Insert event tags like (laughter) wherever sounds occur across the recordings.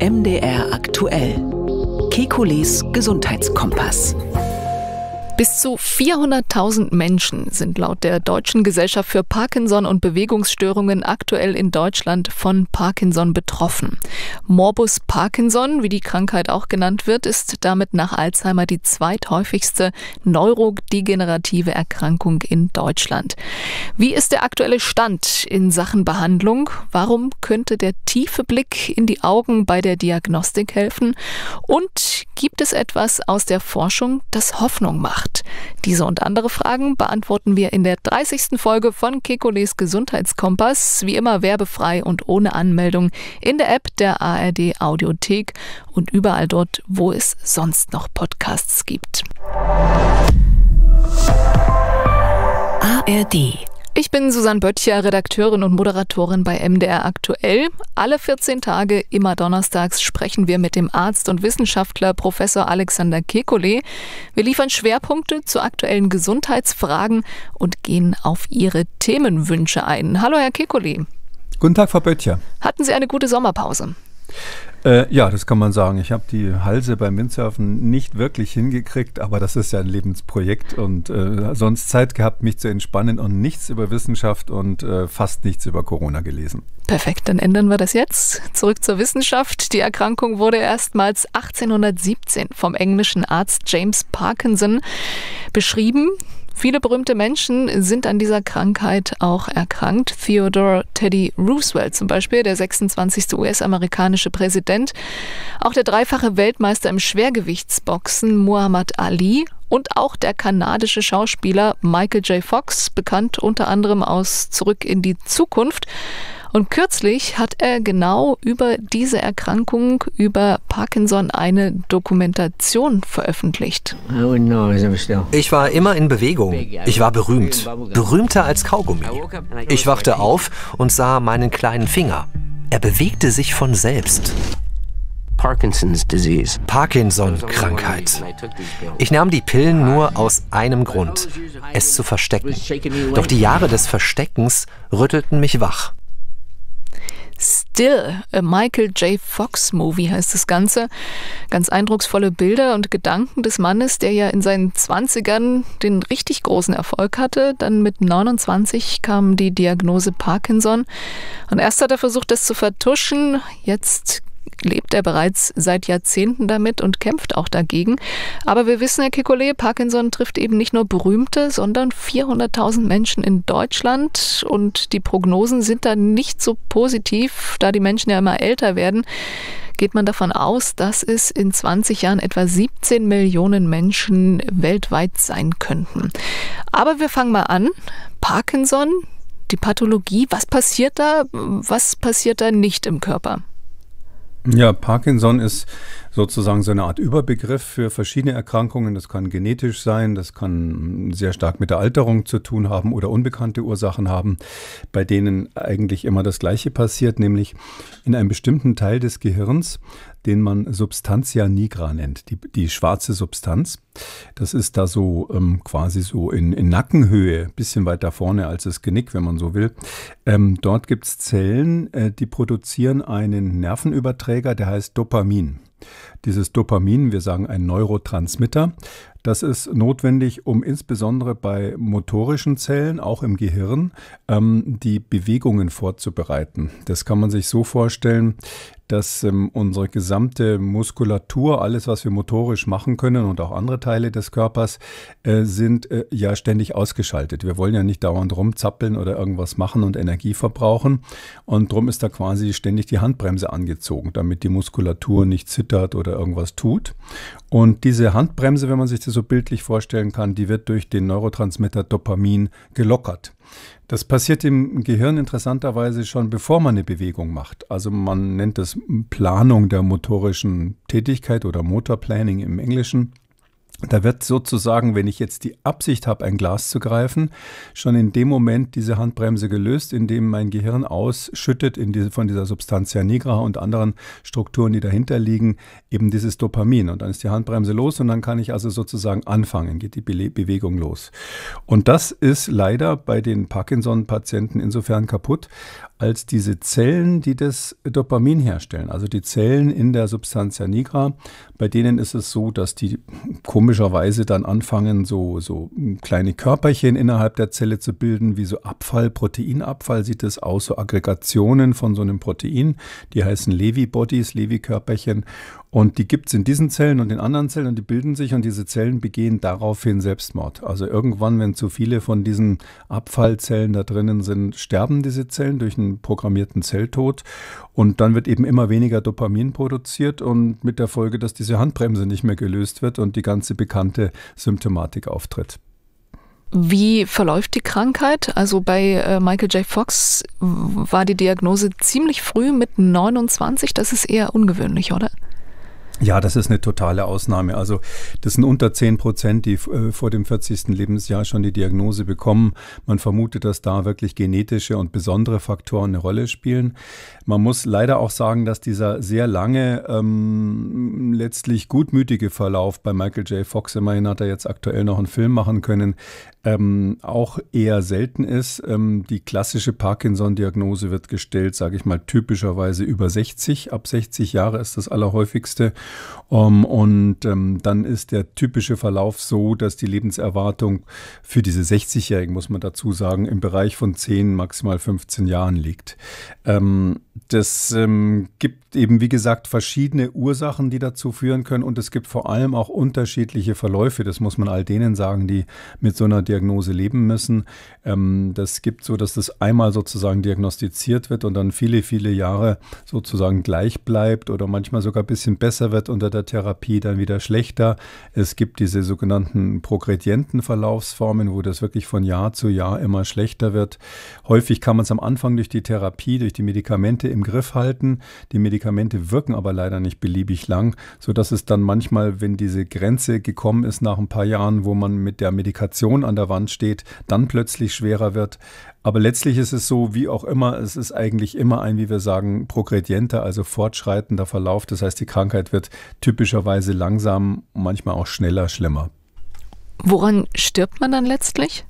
MDR aktuell. Kekules Gesundheitskompass. Bis zu 400.000 Menschen sind laut der Deutschen Gesellschaft für Parkinson und Bewegungsstörungen aktuell in Deutschland von Parkinson betroffen. Morbus Parkinson, wie die Krankheit auch genannt wird, ist damit nach Alzheimer die zweithäufigste neurodegenerative Erkrankung in Deutschland. Wie ist der aktuelle Stand in Sachen Behandlung? Warum könnte der tiefe Blick in die Augen bei der Diagnostik helfen? Und gibt es etwas aus der Forschung, das Hoffnung macht? macht? Diese und andere Fragen beantworten wir in der 30. Folge von Kekules Gesundheitskompass, wie immer werbefrei und ohne Anmeldung in der App der ARD Audiothek und überall dort, wo es sonst noch Podcasts gibt. ARD ich bin Susanne Böttcher, Redakteurin und Moderatorin bei MDR Aktuell. Alle 14 Tage, immer donnerstags, sprechen wir mit dem Arzt und Wissenschaftler Professor Alexander Kekulé. Wir liefern Schwerpunkte zu aktuellen Gesundheitsfragen und gehen auf Ihre Themenwünsche ein. Hallo, Herr Kekulé. Guten Tag, Frau Böttcher. Hatten Sie eine gute Sommerpause? Äh, ja, das kann man sagen. Ich habe die Halse beim Windsurfen nicht wirklich hingekriegt, aber das ist ja ein Lebensprojekt und äh, sonst Zeit gehabt, mich zu entspannen und nichts über Wissenschaft und äh, fast nichts über Corona gelesen. Perfekt, dann ändern wir das jetzt. Zurück zur Wissenschaft. Die Erkrankung wurde erstmals 1817 vom englischen Arzt James Parkinson beschrieben. Viele berühmte Menschen sind an dieser Krankheit auch erkrankt. Theodore Teddy Roosevelt zum Beispiel, der 26. US-amerikanische Präsident. Auch der dreifache Weltmeister im Schwergewichtsboxen Muhammad Ali und auch der kanadische Schauspieler Michael J. Fox, bekannt unter anderem aus Zurück in die Zukunft, und kürzlich hat er genau über diese Erkrankung, über Parkinson, eine Dokumentation veröffentlicht. Ich war immer in Bewegung. Ich war berühmt. Berühmter als Kaugummi. Ich wachte auf und sah meinen kleinen Finger. Er bewegte sich von selbst. Parkinson-Krankheit. Ich nahm die Pillen nur aus einem Grund, es zu verstecken. Doch die Jahre des Versteckens rüttelten mich wach. Still, a Michael J. Fox Movie heißt das Ganze. Ganz eindrucksvolle Bilder und Gedanken des Mannes, der ja in seinen 20ern den richtig großen Erfolg hatte. Dann mit 29 kam die Diagnose Parkinson. Und erst hat er versucht, das zu vertuschen. Jetzt lebt er bereits seit Jahrzehnten damit und kämpft auch dagegen. Aber wir wissen, Herr Kekulé, Parkinson trifft eben nicht nur Berühmte, sondern 400.000 Menschen in Deutschland und die Prognosen sind da nicht so positiv, da die Menschen ja immer älter werden geht man davon aus, dass es in 20 Jahren etwa 17 Millionen Menschen weltweit sein könnten. Aber wir fangen mal an. Parkinson, die Pathologie, was passiert da, was passiert da nicht im Körper? Ja, Parkinson ist sozusagen so eine Art Überbegriff für verschiedene Erkrankungen. Das kann genetisch sein, das kann sehr stark mit der Alterung zu tun haben oder unbekannte Ursachen haben, bei denen eigentlich immer das Gleiche passiert, nämlich in einem bestimmten Teil des Gehirns den man Substantia nigra nennt, die, die schwarze Substanz. Das ist da so ähm, quasi so in, in Nackenhöhe, bisschen weiter vorne als das Genick, wenn man so will. Ähm, dort gibt es Zellen, äh, die produzieren einen Nervenüberträger, der heißt Dopamin. Dieses Dopamin, wir sagen ein Neurotransmitter, das ist notwendig, um insbesondere bei motorischen Zellen, auch im Gehirn, ähm, die Bewegungen vorzubereiten. Das kann man sich so vorstellen, dass ähm, unsere gesamte Muskulatur, alles, was wir motorisch machen können und auch andere Teile des Körpers, äh, sind äh, ja ständig ausgeschaltet. Wir wollen ja nicht dauernd rumzappeln oder irgendwas machen und Energie verbrauchen. Und darum ist da quasi ständig die Handbremse angezogen, damit die Muskulatur nicht zittert oder irgendwas tut. Und diese Handbremse, wenn man sich das so bildlich vorstellen kann, die wird durch den Neurotransmitter Dopamin gelockert. Das passiert im Gehirn interessanterweise schon bevor man eine Bewegung macht. Also man nennt das Planung der motorischen Tätigkeit oder Motor Planning im Englischen. Da wird sozusagen, wenn ich jetzt die Absicht habe, ein Glas zu greifen, schon in dem Moment diese Handbremse gelöst, indem mein Gehirn ausschüttet diese, von dieser Substantia nigra und anderen Strukturen, die dahinter liegen, eben dieses Dopamin. Und dann ist die Handbremse los und dann kann ich also sozusagen anfangen, geht die Be Bewegung los. Und das ist leider bei den Parkinson-Patienten insofern kaputt, als diese Zellen, die das Dopamin herstellen. Also die Zellen in der Substantia nigra, bei denen ist es so, dass die komischerweise dann anfangen, so, so kleine Körperchen innerhalb der Zelle zu bilden, wie so Abfall, Proteinabfall sieht es aus, so Aggregationen von so einem Protein. Die heißen Levi-Bodies, Levi-Körperchen. Und die gibt es in diesen Zellen und in anderen Zellen und die bilden sich und diese Zellen begehen daraufhin Selbstmord. Also irgendwann, wenn zu viele von diesen Abfallzellen da drinnen sind, sterben diese Zellen durch einen einen programmierten Zelltod. Und dann wird eben immer weniger Dopamin produziert und mit der Folge, dass diese Handbremse nicht mehr gelöst wird und die ganze bekannte Symptomatik auftritt. Wie verläuft die Krankheit? Also bei äh, Michael J. Fox war die Diagnose ziemlich früh mit 29. Das ist eher ungewöhnlich, oder? Ja, das ist eine totale Ausnahme. Also das sind unter 10 Prozent, die äh, vor dem 40. Lebensjahr schon die Diagnose bekommen. Man vermutet, dass da wirklich genetische und besondere Faktoren eine Rolle spielen. Man muss leider auch sagen, dass dieser sehr lange, ähm, letztlich gutmütige Verlauf bei Michael J. Fox, immerhin hat er jetzt aktuell noch einen Film machen können, ähm, auch eher selten ist. Ähm, die klassische Parkinson-Diagnose wird gestellt, sage ich mal, typischerweise über 60. Ab 60 Jahre ist das allerhäufigste. Ähm, und ähm, dann ist der typische Verlauf so, dass die Lebenserwartung für diese 60-Jährigen, muss man dazu sagen, im Bereich von 10, maximal 15 Jahren liegt. Ähm, das ähm, gibt eben, wie gesagt, verschiedene Ursachen, die dazu führen können. Und es gibt vor allem auch unterschiedliche Verläufe. Das muss man all denen sagen, die mit so einer Diagnose Diagnose leben müssen. Ähm, das gibt so, dass das einmal sozusagen diagnostiziert wird und dann viele, viele Jahre sozusagen gleich bleibt oder manchmal sogar ein bisschen besser wird unter der Therapie, dann wieder schlechter. Es gibt diese sogenannten progredienten Verlaufsformen, wo das wirklich von Jahr zu Jahr immer schlechter wird. Häufig kann man es am Anfang durch die Therapie, durch die Medikamente im Griff halten. Die Medikamente wirken aber leider nicht beliebig lang, sodass es dann manchmal, wenn diese Grenze gekommen ist nach ein paar Jahren, wo man mit der Medikation an der der Wand steht, dann plötzlich schwerer wird. Aber letztlich ist es so, wie auch immer, es ist eigentlich immer ein, wie wir sagen, progredienter, also fortschreitender Verlauf. Das heißt, die Krankheit wird typischerweise langsam, manchmal auch schneller schlimmer. Woran stirbt man dann letztlich?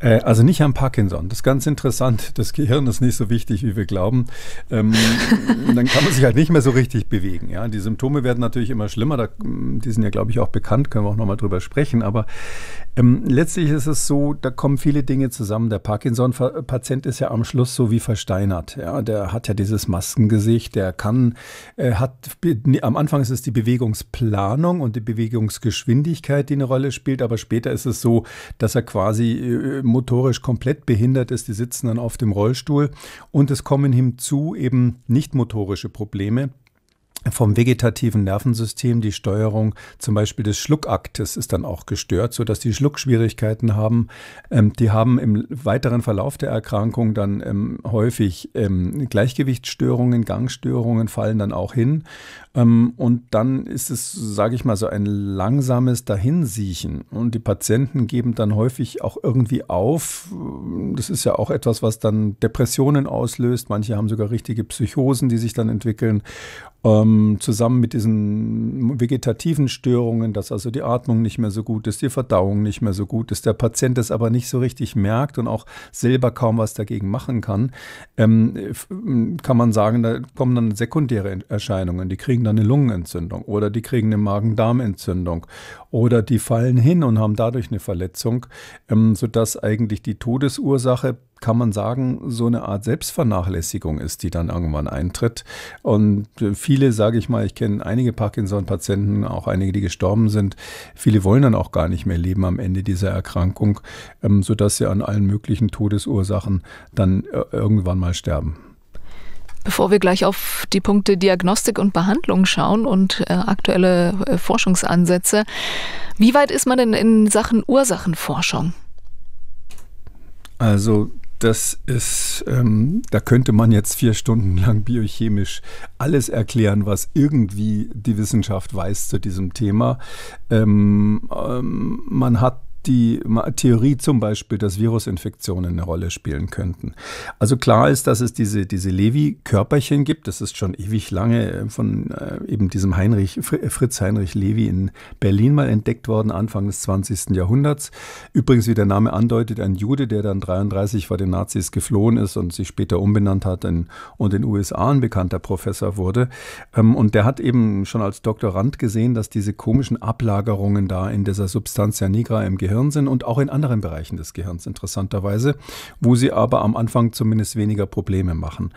Äh, also nicht am Parkinson. Das ist ganz interessant. Das Gehirn ist nicht so wichtig, wie wir glauben. Ähm, (laughs) dann kann man sich halt nicht mehr so richtig bewegen. Ja? Die Symptome werden natürlich immer schlimmer. Da, mm, die sind ja, glaube ich, auch bekannt. Können wir auch nochmal drüber sprechen. Aber ähm, letztlich ist es so, da kommen viele Dinge zusammen. Der Parkinson-Patient ist ja am Schluss so wie versteinert. Ja? Der hat ja dieses Maskengesicht. Der kann, äh, hat, am Anfang ist es die Bewegungsplanung und die Bewegungsgeschwindigkeit, die eine Rolle spielt. Aber später ist es so, dass er quasi äh, motorisch komplett behindert ist, die sitzen dann auf dem Rollstuhl und es kommen hinzu eben nicht motorische Probleme, vom vegetativen Nervensystem die Steuerung zum Beispiel des Schluckaktes ist dann auch gestört, sodass die Schluckschwierigkeiten haben. Ähm, die haben im weiteren Verlauf der Erkrankung dann ähm, häufig ähm, Gleichgewichtsstörungen, Gangstörungen fallen dann auch hin ähm, und dann ist es, sage ich mal, so ein langsames Dahinsiechen. Und die Patienten geben dann häufig auch irgendwie auf. Das ist ja auch etwas, was dann Depressionen auslöst. Manche haben sogar richtige Psychosen, die sich dann entwickeln. Ähm, zusammen mit diesen vegetativen Störungen, dass also die Atmung nicht mehr so gut ist, die Verdauung nicht mehr so gut ist, der Patient das aber nicht so richtig merkt und auch selber kaum was dagegen machen kann, ähm, kann man sagen, da kommen dann sekundäre Erscheinungen. Die kriegen dann eine Lungenentzündung oder die kriegen eine Magen-Darm-Entzündung oder die fallen hin und haben dadurch eine Verletzung, ähm, sodass eigentlich die Todesursache kann man sagen, so eine Art Selbstvernachlässigung ist, die dann irgendwann eintritt. Und äh, viele, sage ich mal, ich kenne einige Parkinson-Patienten, auch einige, die gestorben sind, viele wollen dann auch gar nicht mehr leben am Ende dieser Erkrankung, ähm, sodass sie an allen möglichen Todesursachen dann äh, irgendwann mal sterben. Bevor wir gleich auf die Punkte Diagnostik und Behandlung schauen und äh, aktuelle äh, Forschungsansätze, wie weit ist man denn in Sachen Ursachenforschung? Also das ist, ähm, da könnte man jetzt vier Stunden lang biochemisch alles erklären, was irgendwie die Wissenschaft weiß zu diesem Thema. Ähm, ähm, man hat die Theorie zum Beispiel, dass Virusinfektionen eine Rolle spielen könnten. Also klar ist, dass es diese, diese Levi-Körperchen gibt. Das ist schon ewig lange äh, von äh, eben diesem Heinrich, äh, Fritz Heinrich Levi in Berlin mal entdeckt worden, Anfang des 20. Jahrhunderts. Übrigens, wie der Name andeutet, ein Jude, der dann 33 vor den Nazis geflohen ist und sich später umbenannt hat in, und in den USA ein bekannter Professor wurde. Ähm, und der hat eben schon als Doktorand gesehen, dass diese komischen Ablagerungen da in dieser Substantia nigra im Gehirn Gehirn sind und auch in anderen Bereichen des Gehirns interessanterweise, wo sie aber am Anfang zumindest weniger Probleme machen.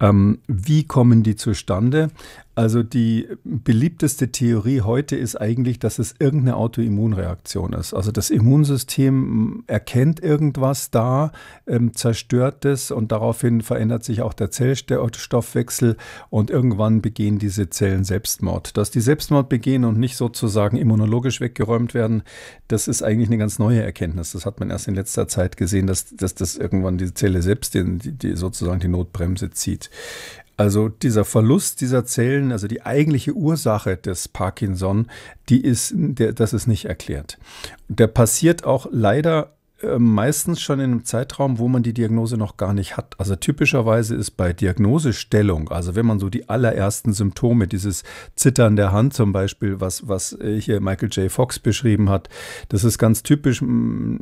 Ähm, wie kommen die zustande? Also die beliebteste Theorie heute ist eigentlich, dass es irgendeine Autoimmunreaktion ist. Also das Immunsystem erkennt irgendwas da, ähm, zerstört es und daraufhin verändert sich auch der Zellstoffwechsel und irgendwann begehen diese Zellen Selbstmord. Dass die Selbstmord begehen und nicht sozusagen immunologisch weggeräumt werden, das ist eigentlich eine ganz neue Erkenntnis. Das hat man erst in letzter Zeit gesehen, dass, dass das irgendwann die Zelle selbst den, die, die sozusagen die Notbremse zieht. Also dieser Verlust dieser Zellen, also die eigentliche Ursache des Parkinson, die ist, der, das ist nicht erklärt. Der passiert auch leider äh, meistens schon in einem Zeitraum, wo man die Diagnose noch gar nicht hat. Also typischerweise ist bei Diagnosestellung, also wenn man so die allerersten Symptome, dieses Zittern der Hand zum Beispiel, was, was äh, hier Michael J. Fox beschrieben hat, das ist ganz typisch.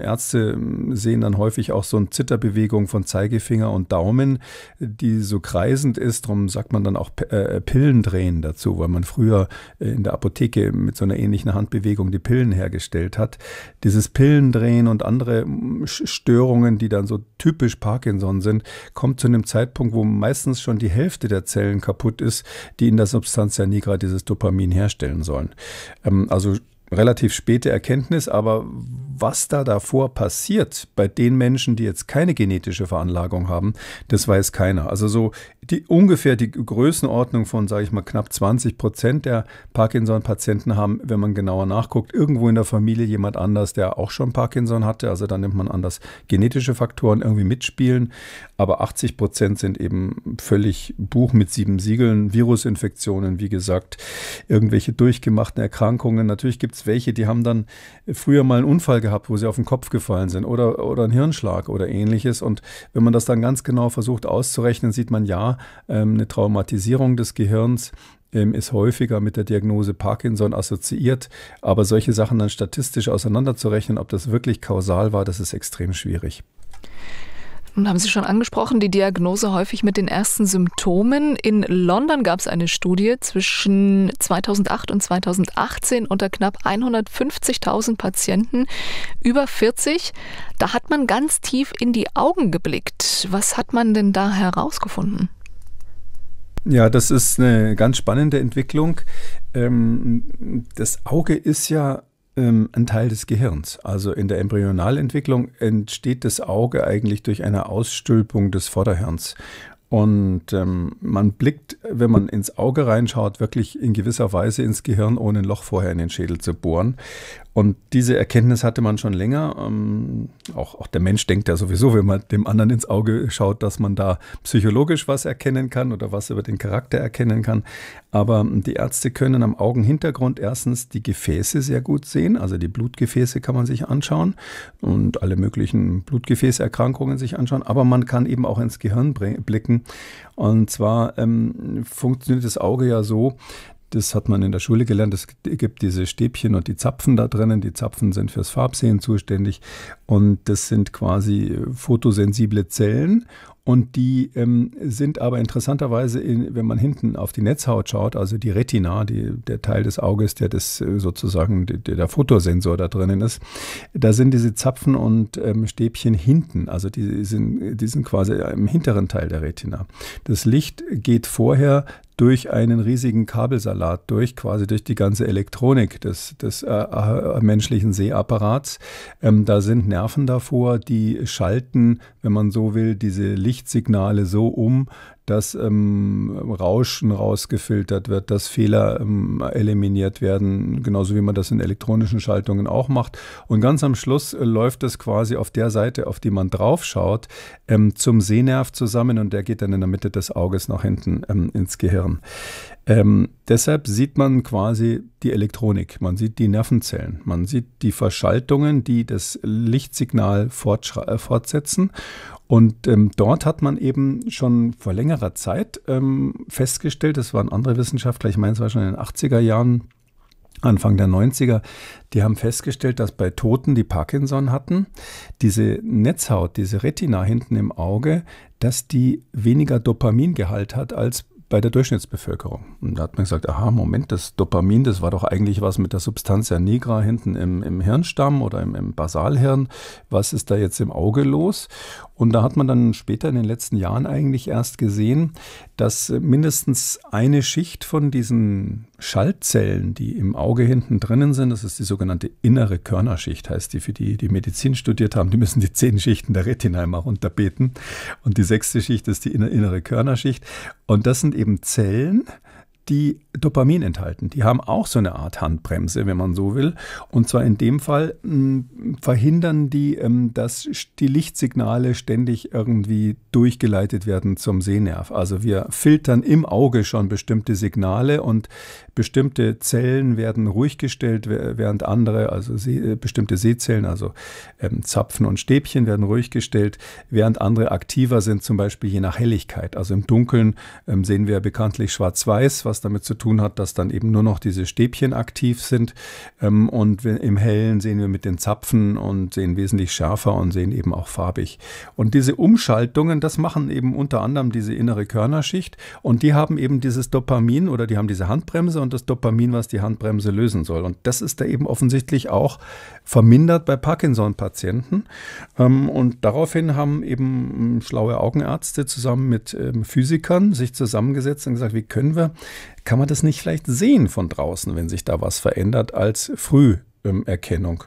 Ärzte sehen dann häufig auch so eine Zitterbewegung von Zeigefinger und Daumen, die so kreisend ist. Darum sagt man dann auch äh, Pillendrehen dazu, weil man früher in der Apotheke mit so einer ähnlichen Handbewegung die Pillen hergestellt hat. Dieses Pillendrehen und andere ähm, Störungen, die dann so typisch Parkinson sind, kommt zu einem Zeitpunkt, wo meistens schon die Hälfte der Zellen kaputt ist, die in der Substanz Substantia nigra dieses Dopamin herstellen sollen. Ähm, also relativ späte Erkenntnis, aber was da davor passiert bei den Menschen, die jetzt keine genetische Veranlagung haben, das weiß keiner. Also so die, ungefähr die Größenordnung von, sage ich mal, knapp 20 Prozent der Parkinson-Patienten haben, wenn man genauer nachguckt, irgendwo in der Familie jemand anders, der auch schon Parkinson hatte. Also dann nimmt man an, dass genetische Faktoren irgendwie mitspielen. Aber 80 Prozent sind eben völlig Buch mit sieben Siegeln, Virusinfektionen, wie gesagt, irgendwelche durchgemachten Erkrankungen. Natürlich gibt es welche, die haben dann früher mal einen Unfall gehabt gehabt, wo sie auf den Kopf gefallen sind oder, oder einen Hirnschlag oder ähnliches. Und wenn man das dann ganz genau versucht auszurechnen, sieht man ja, ähm, eine Traumatisierung des Gehirns ähm, ist häufiger mit der Diagnose Parkinson assoziiert. Aber solche Sachen dann statistisch auseinanderzurechnen, ob das wirklich kausal war, das ist extrem schwierig. Und haben Sie schon angesprochen, die Diagnose häufig mit den ersten Symptomen. In London gab es eine Studie zwischen 2008 und 2018 unter knapp 150.000 Patienten über 40. Da hat man ganz tief in die Augen geblickt. Was hat man denn da herausgefunden? Ja, das ist eine ganz spannende Entwicklung. Ähm, das Auge ist ja ähm, ein Teil des Gehirns. Also in der Embryonalentwicklung entsteht das Auge eigentlich durch eine Ausstülpung des Vorderhirns. Und ähm, man blickt, wenn man ins Auge reinschaut, wirklich in gewisser Weise ins Gehirn, ohne ein Loch vorher in den Schädel zu bohren. Und diese Erkenntnis hatte man schon länger. Ähm, auch, auch der Mensch denkt ja sowieso, wenn man dem anderen ins Auge schaut, dass man da psychologisch was erkennen kann oder was über den Charakter erkennen kann. Aber die Ärzte können am Augenhintergrund erstens die Gefäße sehr gut sehen. Also die Blutgefäße kann man sich anschauen und alle möglichen Blutgefäßerkrankungen sich anschauen. Aber man kann eben auch ins Gehirn blicken. Und zwar ähm, funktioniert das Auge ja so, das hat man in der Schule gelernt. Es gibt diese Stäbchen und die Zapfen da drinnen. Die Zapfen sind fürs Farbsehen zuständig. Und das sind quasi äh, fotosensible Zellen. Und die ähm, sind aber interessanterweise, in, wenn man hinten auf die Netzhaut schaut, also die Retina, die, der Teil des Auges, der das äh, sozusagen der, der Fotosensor da drinnen ist, da sind diese Zapfen und ähm, Stäbchen hinten. Also die sind, die sind quasi im hinteren Teil der Retina. Das Licht geht vorher durch einen riesigen Kabelsalat durch, quasi durch die ganze Elektronik des, des äh, äh menschlichen Sehapparats. Ähm, da sind Nerven davor, die schalten, wenn man so will, diese Lichtsignale so um, dass ähm, Rauschen rausgefiltert wird, dass Fehler ähm, eliminiert werden, genauso wie man das in elektronischen Schaltungen auch macht. Und ganz am Schluss äh, läuft das quasi auf der Seite, auf die man draufschaut, ähm, zum Sehnerv zusammen und der geht dann in der Mitte des Auges nach hinten ähm, ins Gehirn. Ähm, deshalb sieht man quasi die Elektronik, man sieht die Nervenzellen, man sieht die Verschaltungen, die das Lichtsignal äh, fortsetzen und ähm, dort hat man eben schon vor längerer Zeit ähm, festgestellt, das waren andere Wissenschaftler, ich meine, es war schon in den 80er Jahren, Anfang der 90er, die haben festgestellt, dass bei Toten, die Parkinson hatten, diese Netzhaut, diese Retina hinten im Auge, dass die weniger Dopamingehalt hat als bei der Durchschnittsbevölkerung. Und da hat man gesagt, aha, Moment, das Dopamin, das war doch eigentlich was mit der Substantia nigra hinten im, im Hirnstamm oder im, im Basalhirn. Was ist da jetzt im Auge los? Und da hat man dann später in den letzten Jahren eigentlich erst gesehen, dass mindestens eine Schicht von diesen Schaltzellen, die im Auge hinten drinnen sind, das ist die sogenannte innere Körnerschicht, heißt die, für die, die Medizin studiert haben, die müssen die zehn Schichten der Retina immer runterbeten. Und die sechste Schicht ist die innere Körnerschicht. Und das sind eben Zellen, die Dopamin enthalten. Die haben auch so eine Art Handbremse, wenn man so will. Und zwar in dem Fall mh, hm, verhindern die, ähm, dass die Lichtsignale ständig irgendwie durchgeleitet werden zum Sehnerv. Also wir filtern im Auge schon bestimmte Signale und bestimmte Zellen werden ruhig gestellt, während andere, also See, äh, bestimmte Sehzellen, also ähm, Zapfen und Stäbchen werden ruhig gestellt, während andere aktiver sind, zum Beispiel je nach Helligkeit. Also im Dunkeln ähm, sehen wir bekanntlich schwarz-weiß, was was damit zu tun hat, dass dann eben nur noch diese Stäbchen aktiv sind. Ähm, und im Hellen sehen wir mit den Zapfen und sehen wesentlich schärfer und sehen eben auch farbig. Und diese Umschaltungen, das machen eben unter anderem diese innere Körnerschicht. Und die haben eben dieses Dopamin oder die haben diese Handbremse und das Dopamin, was die Handbremse lösen soll. Und das ist da eben offensichtlich auch vermindert bei Parkinson-Patienten. Ähm, und daraufhin haben eben ähm, schlaue Augenärzte zusammen mit Physikern sich zusammengesetzt und gesagt, wie können wir kann man das nicht vielleicht sehen von draußen, wenn sich da was verändert, als Früherkennung.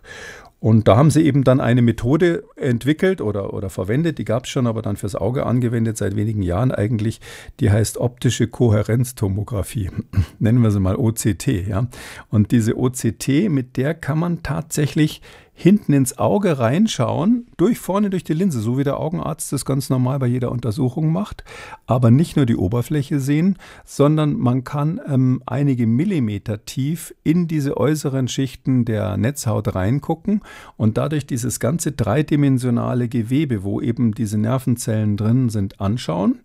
Und da haben sie eben dann eine Methode entwickelt oder, oder verwendet, die gab es schon, aber dann fürs Auge angewendet seit wenigen Jahren eigentlich. Die heißt optische Kohärenztomographie, (clears throat) nennen wir sie mal OCT. Ja? Und diese OCT, mit der kann man tatsächlich hinten ins Auge reinschauen, durch vorne durch die Linse, so wie der Augenarzt das ganz normal bei jeder Untersuchung macht, aber nicht nur die Oberfläche sehen, sondern man kann ähm, einige Millimeter tief in diese äußeren Schichten der Netzhaut reingucken und dadurch dieses ganze dreidimensionale Gewebe, wo eben diese Nervenzellen drin sind, anschauen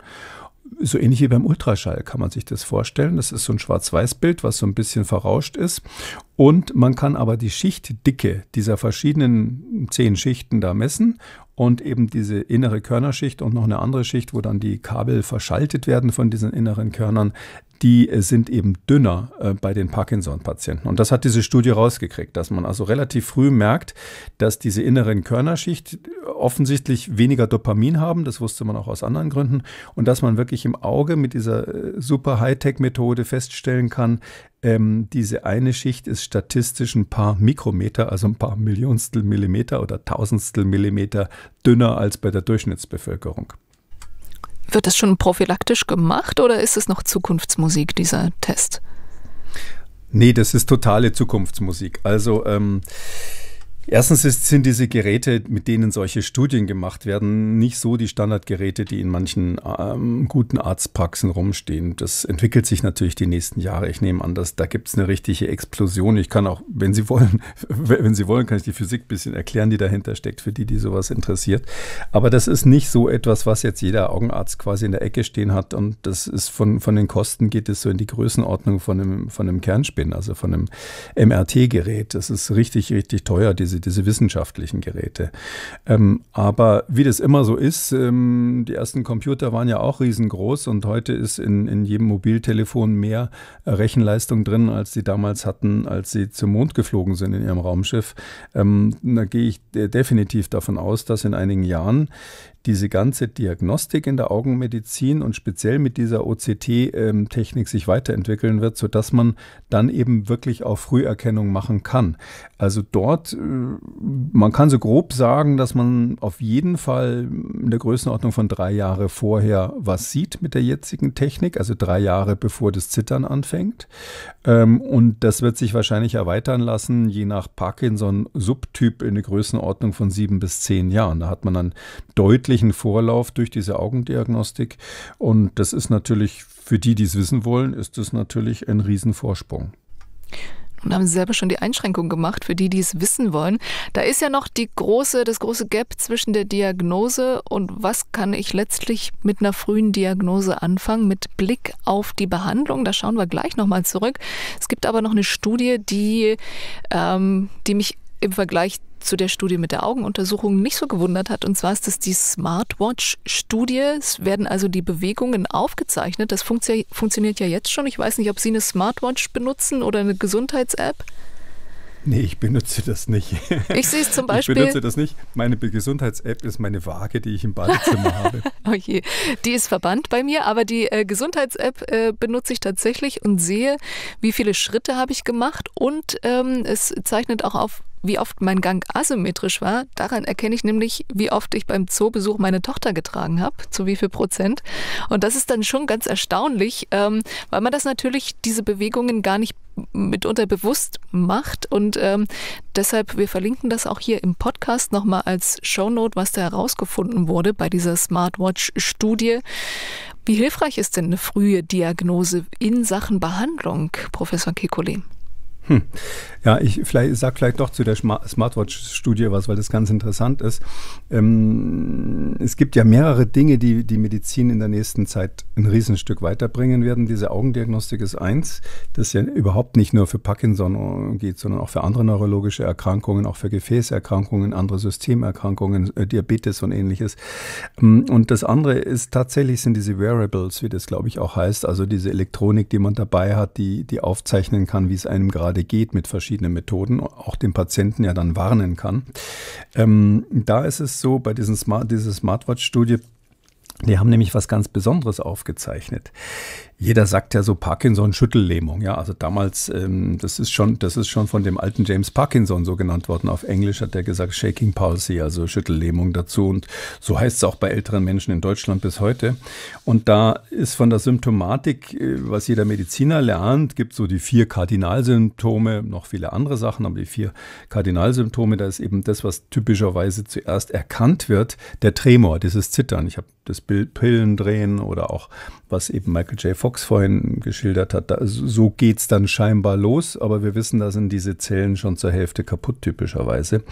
so ähnlich wie beim Ultraschall kann man sich das vorstellen. Das ist so ein Schwarz-Weiß-Bild, was so ein bisschen verrauscht ist. Und man kann aber die Schichtdicke dieser verschiedenen zehn Schichten da messen und eben diese innere Körnerschicht und noch eine andere Schicht, wo dann die Kabel verschaltet werden von diesen inneren Körnern, die äh, sind eben dünner äh, bei den Parkinson-Patienten. Und das hat diese Studie rausgekriegt, dass man also relativ früh merkt, dass diese inneren Körnerschicht offensichtlich weniger Dopamin haben, das wusste man auch aus anderen Gründen, und dass man wirklich im Auge mit dieser äh, super Hightech-Methode feststellen kann, ähm, diese eine Schicht ist statistisch ein paar Mikrometer, also ein paar Millionstel Millimeter oder Tausendstel Millimeter dünner als bei der Durchschnittsbevölkerung. Wird das schon prophylaktisch gemacht oder ist es noch Zukunftsmusik, dieser Test? Nee, das ist totale Zukunftsmusik. Also ähm, Erstens ist, sind diese Geräte, mit denen solche Studien gemacht werden, nicht so die Standardgeräte, die in manchen ähm, guten Arztpraxen rumstehen. Das entwickelt sich natürlich die nächsten Jahre. Ich nehme an, dass da gibt es eine richtige Explosion. Ich kann auch, wenn Sie wollen, (laughs) wenn Sie wollen, kann ich die Physik ein bisschen erklären, die dahinter steckt, für die, die sowas interessiert. Aber das ist nicht so etwas, was jetzt jeder Augenarzt quasi in der Ecke stehen hat. Und das ist von, von den Kosten geht es so in die Größenordnung von einem, von einem Kernspin, also von einem MRT-Gerät. Das ist richtig, richtig teuer, diese diese, diese wissenschaftlichen Geräte. Ähm, aber wie das immer so ist, ähm, die ersten Computer waren ja auch riesengroß und heute ist in, in jedem Mobiltelefon mehr Rechenleistung drin, als sie damals hatten, als sie zum Mond geflogen sind in ihrem Raumschiff. Ähm, da gehe ich definitiv davon aus, dass in einigen Jahren diese ganze Diagnostik in der Augenmedizin und speziell mit dieser OCT-Technik sich weiterentwickeln wird, sodass man dann eben wirklich auch Früherkennung machen kann. Also dort, äh, man kann so grob sagen, dass man auf jeden Fall in der Größenordnung von drei Jahre vorher was sieht mit der jetzigen Technik, also drei Jahre bevor das Zittern anfängt. Ähm, und das wird sich wahrscheinlich erweitern lassen, je nach Parkinson-Subtyp in der Größenordnung von sieben bis zehn Jahren. Da hat man dann deutlich deutlichen Vorlauf durch diese Augendiagnostik. Und das ist natürlich für die, die es wissen wollen, ist das natürlich ein Riesenvorsprung. Nun haben Sie selber schon die Einschränkung gemacht für die, die es wissen wollen. Da ist ja noch die große, das große Gap zwischen der Diagnose und was kann ich letztlich mit einer frühen Diagnose anfangen, mit Blick auf die Behandlung. Da schauen wir gleich nochmal zurück. Es gibt aber noch eine Studie, die, ähm, die mich im Vergleich zu der Studie mit der Augenuntersuchung nicht so gewundert hat. Und zwar ist das die Smartwatch-Studie. Es werden also die Bewegungen aufgezeichnet. Das funktio funktioniert ja jetzt schon. Ich weiß nicht, ob Sie eine Smartwatch benutzen oder eine Gesundheits-App. Nee, ich benutze das nicht. Ich sehe es zum (laughs) Beispiel. Ich benutze das nicht. Meine Gesundheits-App ist meine Waage, die ich im Badezimmer (laughs) habe. Oh je. Die ist verbannt bei mir, aber die äh, Gesundheits-App äh, benutze ich tatsächlich und sehe, wie viele Schritte habe ich gemacht und ähm, es zeichnet auch auf, wie oft mein Gang asymmetrisch war, daran erkenne ich nämlich, wie oft ich beim Zoobesuch meine Tochter getragen habe, zu wie viel Prozent. Und das ist dann schon ganz erstaunlich, ähm, weil man das natürlich, diese Bewegungen gar nicht mitunter bewusst macht. Und ähm, deshalb, wir verlinken das auch hier im Podcast nochmal als Shownote, was da herausgefunden wurde bei dieser Smartwatch-Studie. Wie hilfreich ist denn eine frühe Diagnose in Sachen Behandlung, Professor Kekulé? Hm. Ja, ich vielleicht, sag vielleicht doch zu der Smartwatch-Studie was, weil das ganz interessant ist. Ähm, es gibt ja mehrere Dinge, die die Medizin in der nächsten Zeit ein Riesenstück weiterbringen werden. Diese Augendiagnostik ist eins, das ja überhaupt nicht nur für Parkinson äh, geht, sondern auch für andere neurologische Erkrankungen, auch für Gefäßerkrankungen, andere Systemerkrankungen, äh, Diabetes und ähnliches. Ähm, und das andere ist tatsächlich sind diese Wearables, wie das glaube ich auch heißt, also diese Elektronik, die man dabei hat, die, die aufzeichnen kann, wie es einem gerade gerade geht mit verschiedenen Methoden, auch den Patienten ja dann warnen kann. Ähm, da ist es so, bei diesen Smart, dieser Smartwatch-Studie, die haben nämlich was ganz Besonderes aufgezeichnet. Jeder sagt ja so Parkinson Schüttellähmung, ja. Also damals, ähm, das ist schon, das ist schon von dem alten James Parkinson so genannt worden. Auf Englisch hat er gesagt Shaking Palsy, also Schüttellähmung dazu. Und so heißt es auch bei älteren Menschen in Deutschland bis heute. Und da ist von der Symptomatik, äh, was jeder Mediziner lernt, gibt so die vier Kardinalsymptome, noch viele andere Sachen, aber die vier Kardinalsymptome, da ist eben das, was typischerweise zuerst erkannt wird, der Tremor, dieses Zittern. Ich habe das Bild Pillen drehen oder auch, was eben Michael J. Fox Fox vorhin geschildert hat. Da, so geht es dann scheinbar los, aber wir wissen, da sind diese Zellen schon zur Hälfte kaputt typischerweise.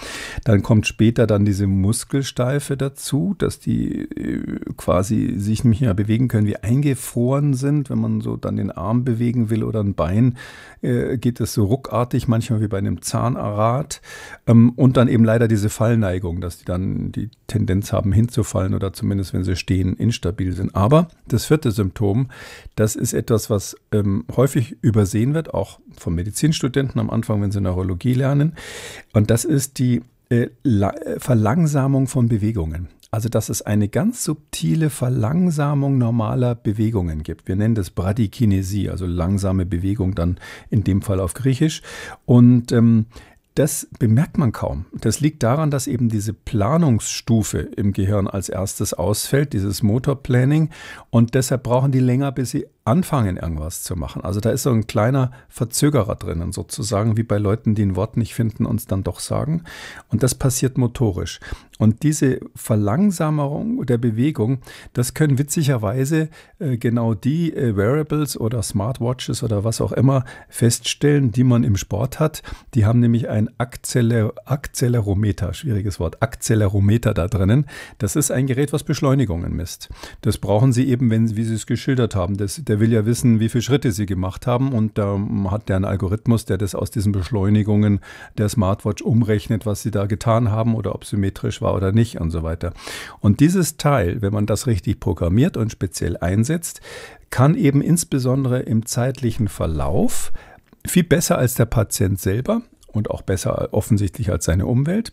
Dann kommt später dann diese Muskelsteife dazu, dass die äh, quasi sich nicht mehr bewegen können, wie eingefroren sind. Wenn man so dann den Arm bewegen will oder ein Bein, äh, geht es so ruckartig, manchmal wie bei einem Zahnrad. Ähm, und dann eben leider diese Fallneigung, dass die dann die Tendenz haben, hinzufallen oder zumindest, wenn sie stehen, instabil sind. Aber das vierte Symptom, das das ist etwas, was ähm, häufig übersehen wird, auch von Medizinstudenten am Anfang, wenn sie Neurologie lernen. Und das ist die äh, äh, Verlangsamung von Bewegungen. Also, dass es eine ganz subtile Verlangsamung normaler Bewegungen gibt. Wir nennen das Bradykinesie, also langsame Bewegung dann in dem Fall auf Griechisch. Und ähm, das bemerkt man kaum. Das liegt daran, dass eben diese Planungsstufe im Gehirn als erstes ausfällt, dieses Motorplanning. Und deshalb brauchen die länger, bis sie anfangen, irgendwas zu machen. Also da ist so ein kleiner Verzögerer drinnen, sozusagen wie bei Leuten, die ein Wort nicht finden und es dann doch sagen. Und das passiert motorisch. Und diese Verlangsamung der Bewegung, das können witzigerweise äh, genau die äh, Wearables oder Smartwatches oder was auch immer feststellen, die man im Sport hat. Die haben nämlich ein Akzeler Akzelerometer, schwieriges Wort, Akzelerometer da drinnen. Das ist ein Gerät, was Beschleunigungen misst. Das brauchen sie eben, wenn, wie sie es geschildert haben, das, der der will ja wissen, wie viele Schritte sie gemacht haben und da hat der einen Algorithmus, der das aus diesen Beschleunigungen der Smartwatch umrechnet, was sie da getan haben oder ob symmetrisch war oder nicht und so weiter. Und dieses Teil, wenn man das richtig programmiert und speziell einsetzt, kann eben insbesondere im zeitlichen Verlauf viel besser als der Patient selber und auch besser offensichtlich als seine Umwelt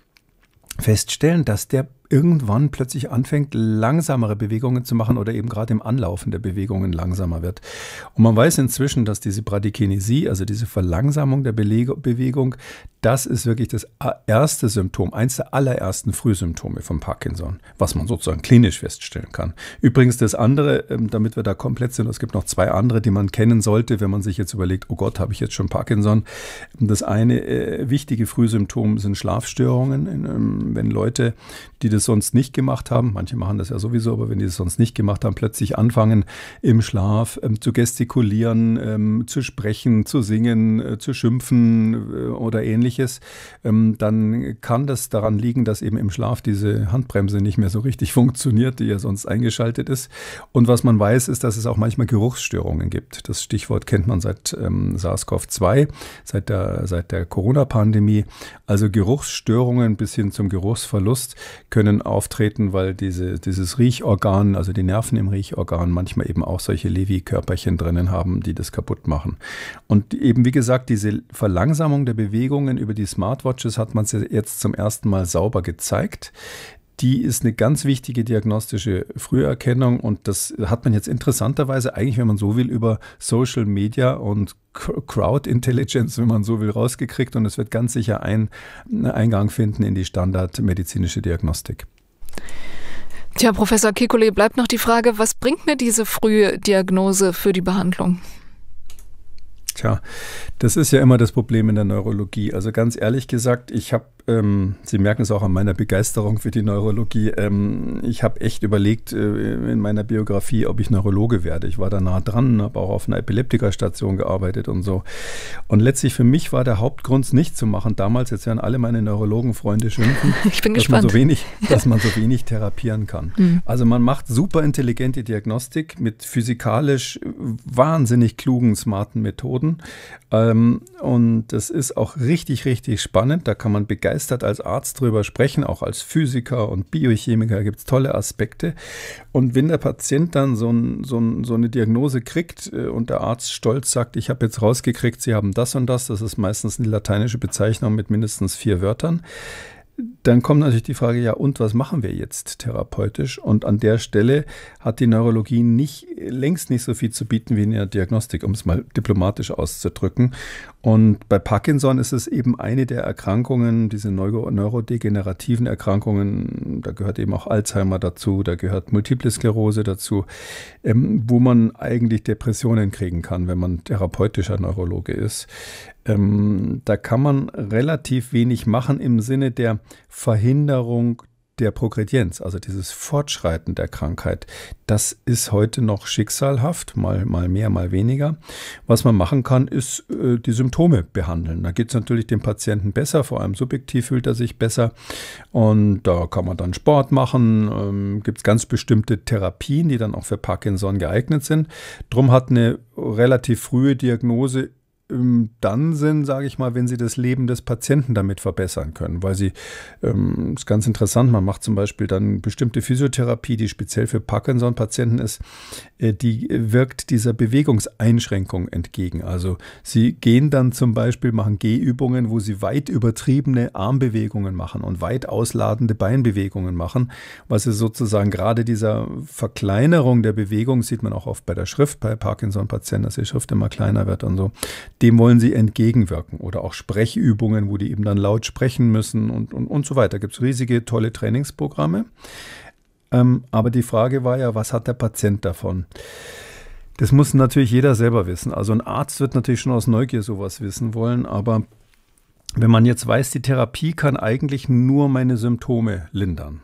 feststellen, dass der irgendwann plötzlich anfängt, langsamere Bewegungen zu machen oder eben gerade im Anlaufen der Bewegungen langsamer wird. Und man weiß inzwischen, dass diese Bradykinesie, also diese Verlangsamung der Bewegung, das ist wirklich das erste Symptom, eins der allerersten Frühsymptome von Parkinson, was man sozusagen klinisch feststellen kann. Übrigens das andere, ähm, damit wir da komplett sind, es gibt noch zwei andere, die man kennen sollte, wenn man sich jetzt überlegt, oh Gott, habe ich jetzt schon Parkinson. Das eine äh, wichtige Frühsymptom sind Schlafstörungen, ähm, wenn Leute, die das es sonst nicht gemacht haben, manche machen das ja sowieso, aber wenn die es sonst nicht gemacht haben, plötzlich anfangen im Schlaf ähm, zu gestikulieren, ähm, zu sprechen, zu singen, äh, zu schimpfen äh, oder ähnliches, ähm, dann kann das daran liegen, dass eben im Schlaf diese Handbremse nicht mehr so richtig (laughs) funktioniert, die ja sonst eingeschaltet ist. Und was man weiß, ist, dass es auch manchmal Geruchsstörungen gibt. Das Stichwort kennt man seit ähm, SARS-CoV-2, seit der, seit der Corona-Pandemie. Also Geruchsstörungen bis hin zum Geruchsverlust können Nervenentzündungen auftreten, weil diese, dieses Riechorgan, also die Nerven im Riechorgan, manchmal eben auch solche Levi-Körperchen drinnen haben, die das kaputt machen. Und eben, wie gesagt, diese Verlangsamung der Bewegungen über die Smartwatches hat man jetzt zum ersten Mal sauber gezeigt die ist eine ganz wichtige diagnostische Früherkennung und das hat man jetzt interessanterweise eigentlich, wenn man so will, über Social Media und Crowd Intelligence, wenn man so will, rausgekriegt und es wird ganz sicher einen ne, Eingang finden in die standardmedizinische Diagnostik. Tja, Professor Kekulé, bleibt noch die Frage, was bringt mir diese frühe Diagnose für die Behandlung? Tja, das ist ja immer das Problem in der Neurologie. Also ganz ehrlich gesagt, ich habe, ähm, Sie merken es auch an meiner Begeisterung für die Neurologie, ähm, ich habe echt überlegt äh, in meiner Biografie, ob ich Neurologe werde. Ich war da nah dran, habe auch auf einer Epileptikerstation gearbeitet und so. Und letztlich für mich war der Hauptgrund, es nicht zu machen damals, jetzt werden alle meine Neurologenfreunde schimpfen, (laughs) ich bin dass, Man so wenig, (laughs) dass man so wenig therapieren kann. Mhm. Also man macht super intelligente Diagnostik mit physikalisch wahnsinnig klugen, smarten Methoden wurden. Ähm, und das ist auch richtig, richtig spannend. Da kann man begeistert als Arzt drüber sprechen, auch als Physiker und Biochemiker gibt es tolle Aspekte. Und wenn der Patient dann so, ein, so, ein, so eine Diagnose kriegt äh, und der Arzt stolz sagt, ich habe jetzt rausgekriegt, Sie haben das und das, das ist meistens eine lateinische Bezeichnung mit mindestens vier Wörtern dann kommt natürlich die Frage, ja, und was machen wir jetzt therapeutisch? Und an der Stelle hat die Neurologie nicht, längst nicht so viel zu bieten wie in der Diagnostik, um es mal diplomatisch auszudrücken. Und bei Parkinson ist es eben eine der Erkrankungen, diese neurodegenerativen Erkrankungen, da gehört eben auch Alzheimer dazu, da gehört Multiple Sklerose dazu, ähm, wo man eigentlich Depressionen kriegen kann, wenn man therapeutischer Neurologe ist. Ähm, da kann man relativ wenig machen im Sinne der Verhinderung der Progredienz, also dieses Fortschreiten der Krankheit, das ist heute noch schicksalhaft, mal, mal mehr, mal weniger. Was man machen kann, ist äh, die Symptome behandeln. Da geht es natürlich dem Patienten besser, vor allem subjektiv fühlt er sich besser. Und da kann man dann Sport machen, ähm, gibt es ganz bestimmte Therapien, die dann auch für Parkinson geeignet sind. Drum hat eine relativ frühe Diagnose ähm, dann sind, sage ich mal, wenn sie das Leben des Patienten damit verbessern können, weil sie, ähm, ist ganz interessant, man macht zum Beispiel dann bestimmte Physiotherapie, die speziell für Parkinson-Patienten ist, äh, die wirkt dieser Bewegungseinschränkung entgegen. Also sie gehen dann zum Beispiel, machen Gehübungen, wo sie weit übertriebene Armbewegungen machen und weit ausladende Beinbewegungen machen, was ist sozusagen gerade dieser Verkleinerung der Bewegung, sieht man auch oft bei der Schrift bei Parkinson-Patienten, dass die Schrift immer kleiner wird und so dem wollen sie entgegenwirken. Oder auch Sprechübungen, wo die eben dann laut sprechen müssen und, und, und so weiter. Gibt es riesige, tolle Trainingsprogramme. Ähm, aber die Frage war ja, was hat der Patient davon? Das muss natürlich jeder selber wissen. Also ein Arzt wird natürlich schon aus Neugier sowas wissen wollen, aber wenn man jetzt weiß, die Therapie kann eigentlich nur meine Symptome lindern.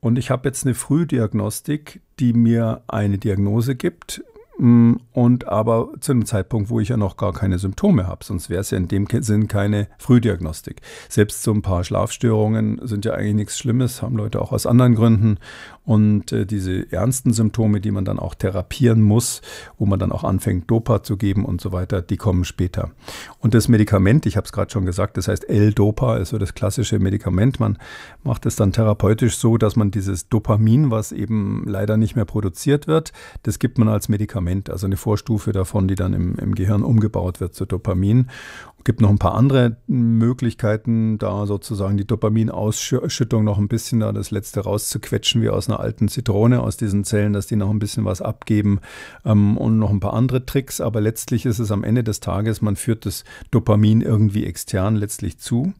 Und ich habe jetzt eine Frühdiagnostik, die mir eine Diagnose gibt, Mm, und aber zu einem Zeitpunkt, wo ich ja noch gar keine Symptome habe, sonst wäre es ja in dem Sinn keine Frühdiagnostik. Selbst so ein paar Schlafstörungen sind ja eigentlich nichts Schlimmes, haben Leute auch aus anderen Gründen. Und äh, diese ernsten Symptome, die man dann auch therapieren muss, wo man dann auch anfängt, Dopa zu geben und so weiter, die kommen später. Und das Medikament, ich habe es gerade schon gesagt, das heißt L-Dopa, ist so also das klassische Medikament. Man macht es dann therapeutisch so, dass man dieses Dopamin, was eben leider nicht mehr produziert wird, das gibt man als Medikament, also eine Vorstufe davon, die dann im, im Gehirn umgebaut wird zu Dopamin gibt noch ein paar andere Möglichkeiten, da sozusagen die Dopaminausschüttung noch ein bisschen da das Letzte rauszuquetschen, wie aus einer alten Zitrone, aus diesen Zellen, dass die noch ein bisschen was abgeben ähm, und noch ein paar andere Tricks. Aber letztlich ist es am Ende des Tages, man führt das Dopamin irgendwie extern letztlich zu.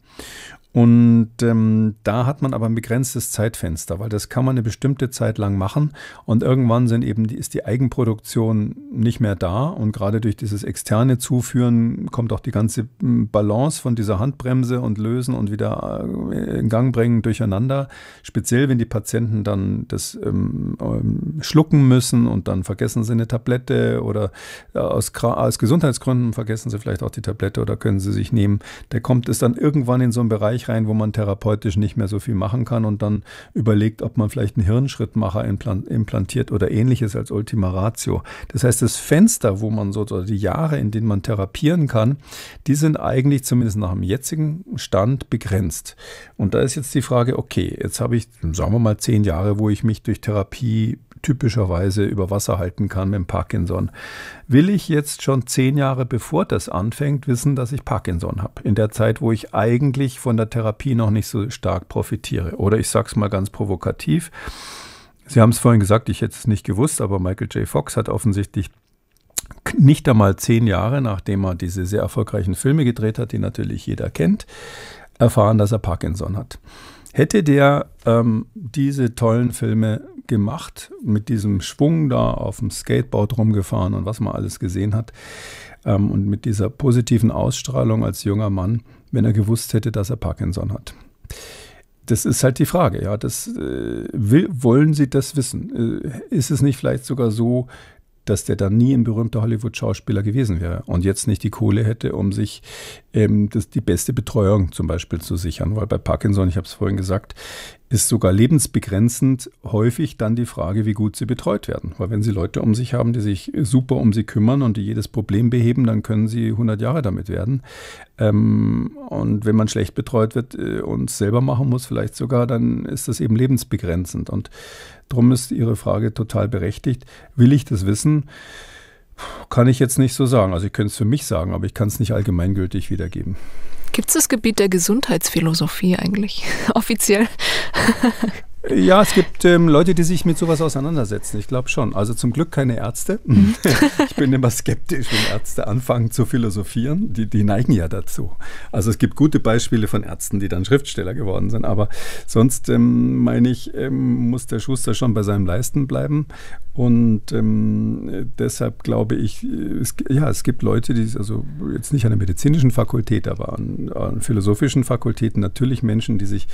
Und ähm, da hat man aber ein begrenztes Zeitfenster, weil das kann man eine bestimmte Zeit lang machen und irgendwann sind eben die, ist die Eigenproduktion nicht mehr da und gerade durch dieses externe Zuführen kommt auch die ganze hm, Balance von dieser Handbremse und Lösen und wieder äh, in Gang bringen durcheinander. Speziell, wenn die Patienten dann das ähm, ähm schlucken müssen und dann vergessen sie eine Tablette oder äh, aus, aus Gesundheitsgründen vergessen sie vielleicht auch die Tablette oder können sie sich nehmen. Da kommt es dann irgendwann in so einen Bereich Bereich rein, wo man therapeutisch nicht mehr so viel machen kann und dann überlegt, ob man vielleicht einen Hirnschrittmacher implantiert oder ähnliches als Ultima Ratio. Das heißt, das Fenster, wo man so, oder die Jahre, in denen man therapieren kann, die sind eigentlich zumindest nach dem jetzigen Stand begrenzt. Und da ist jetzt die Frage, okay, jetzt habe ich, sagen wir mal, zehn Jahre, wo ich mich durch Therapie typischerweise über Wasser halten kann mit Parkinson. Will ich jetzt schon zehn Jahre bevor das anfängt, wissen, dass ich Parkinson habe? In der Zeit, wo ich eigentlich von der Therapie noch nicht so stark profitiere. Oder ich sage es mal ganz provokativ. Sie haben es vorhin gesagt, ich hätte es nicht gewusst, aber Michael J. Fox hat offensichtlich nicht einmal zehn Jahre, nachdem er diese sehr erfolgreichen Filme gedreht hat, die natürlich jeder kennt, erfahren, dass er Parkinson hat. Hätte der ähm, diese tollen Filme gemacht, mit diesem Schwung da auf dem Skateboard rumgefahren und was man alles gesehen hat, ähm, und mit dieser positiven Ausstrahlung als junger Mann, wenn er gewusst hätte, dass er Parkinson hat das ist halt die Frage, ja. Das, äh, will, wollen Sie das wissen? Äh, ist es nicht vielleicht sogar so, dass der dann nie ein berühmter Hollywood-Schauspieler gewesen wäre und jetzt nicht die Kohle hätte, um sich ähm, das, die beste Betreuung zum Beispiel zu sichern. Weil bei Parkinson, ich habe es vorhin gesagt, ist sogar lebensbegrenzend häufig dann die Frage, wie gut sie betreut werden. Weil wenn sie Leute um sich haben, die sich super um sie kümmern und die jedes Problem beheben, dann können sie 100 Jahre damit werden. Ähm, und wenn man schlecht betreut wird äh, und es selber machen muss, vielleicht sogar, dann ist das eben lebensbegrenzend. Und darum ist Ihre Frage total berechtigt. Will ich das wissen? Kann ich jetzt nicht so sagen. Also ich könnte es für mich sagen, aber ich kann es nicht allgemeingültig wiedergeben. Gibt es das Gebiet der Gesundheitsphilosophie eigentlich (laughs) offiziell? Ja, es gibt ähm, Leute, die sich mit sowas auseinandersetzen. Ich glaube schon. Also zum Glück keine Ärzte. Mhm. (laughs) ich bin immer skeptisch, wenn Ärzte anfangen zu philosophieren. Die, die neigen ja dazu. Also es gibt gute Beispiele von Ärzten, die dann Schriftsteller geworden sind. Aber sonst ähm, meine ich, ähm, muss der Schuster schon bei seinem Leisten bleiben. Und ähm, deshalb glaube ich, äh, es, ja, es gibt Leute, die also jetzt nicht an der medizinischen Fakultät, aber an, an philosophischen Fakultäten natürlich Menschen, die sich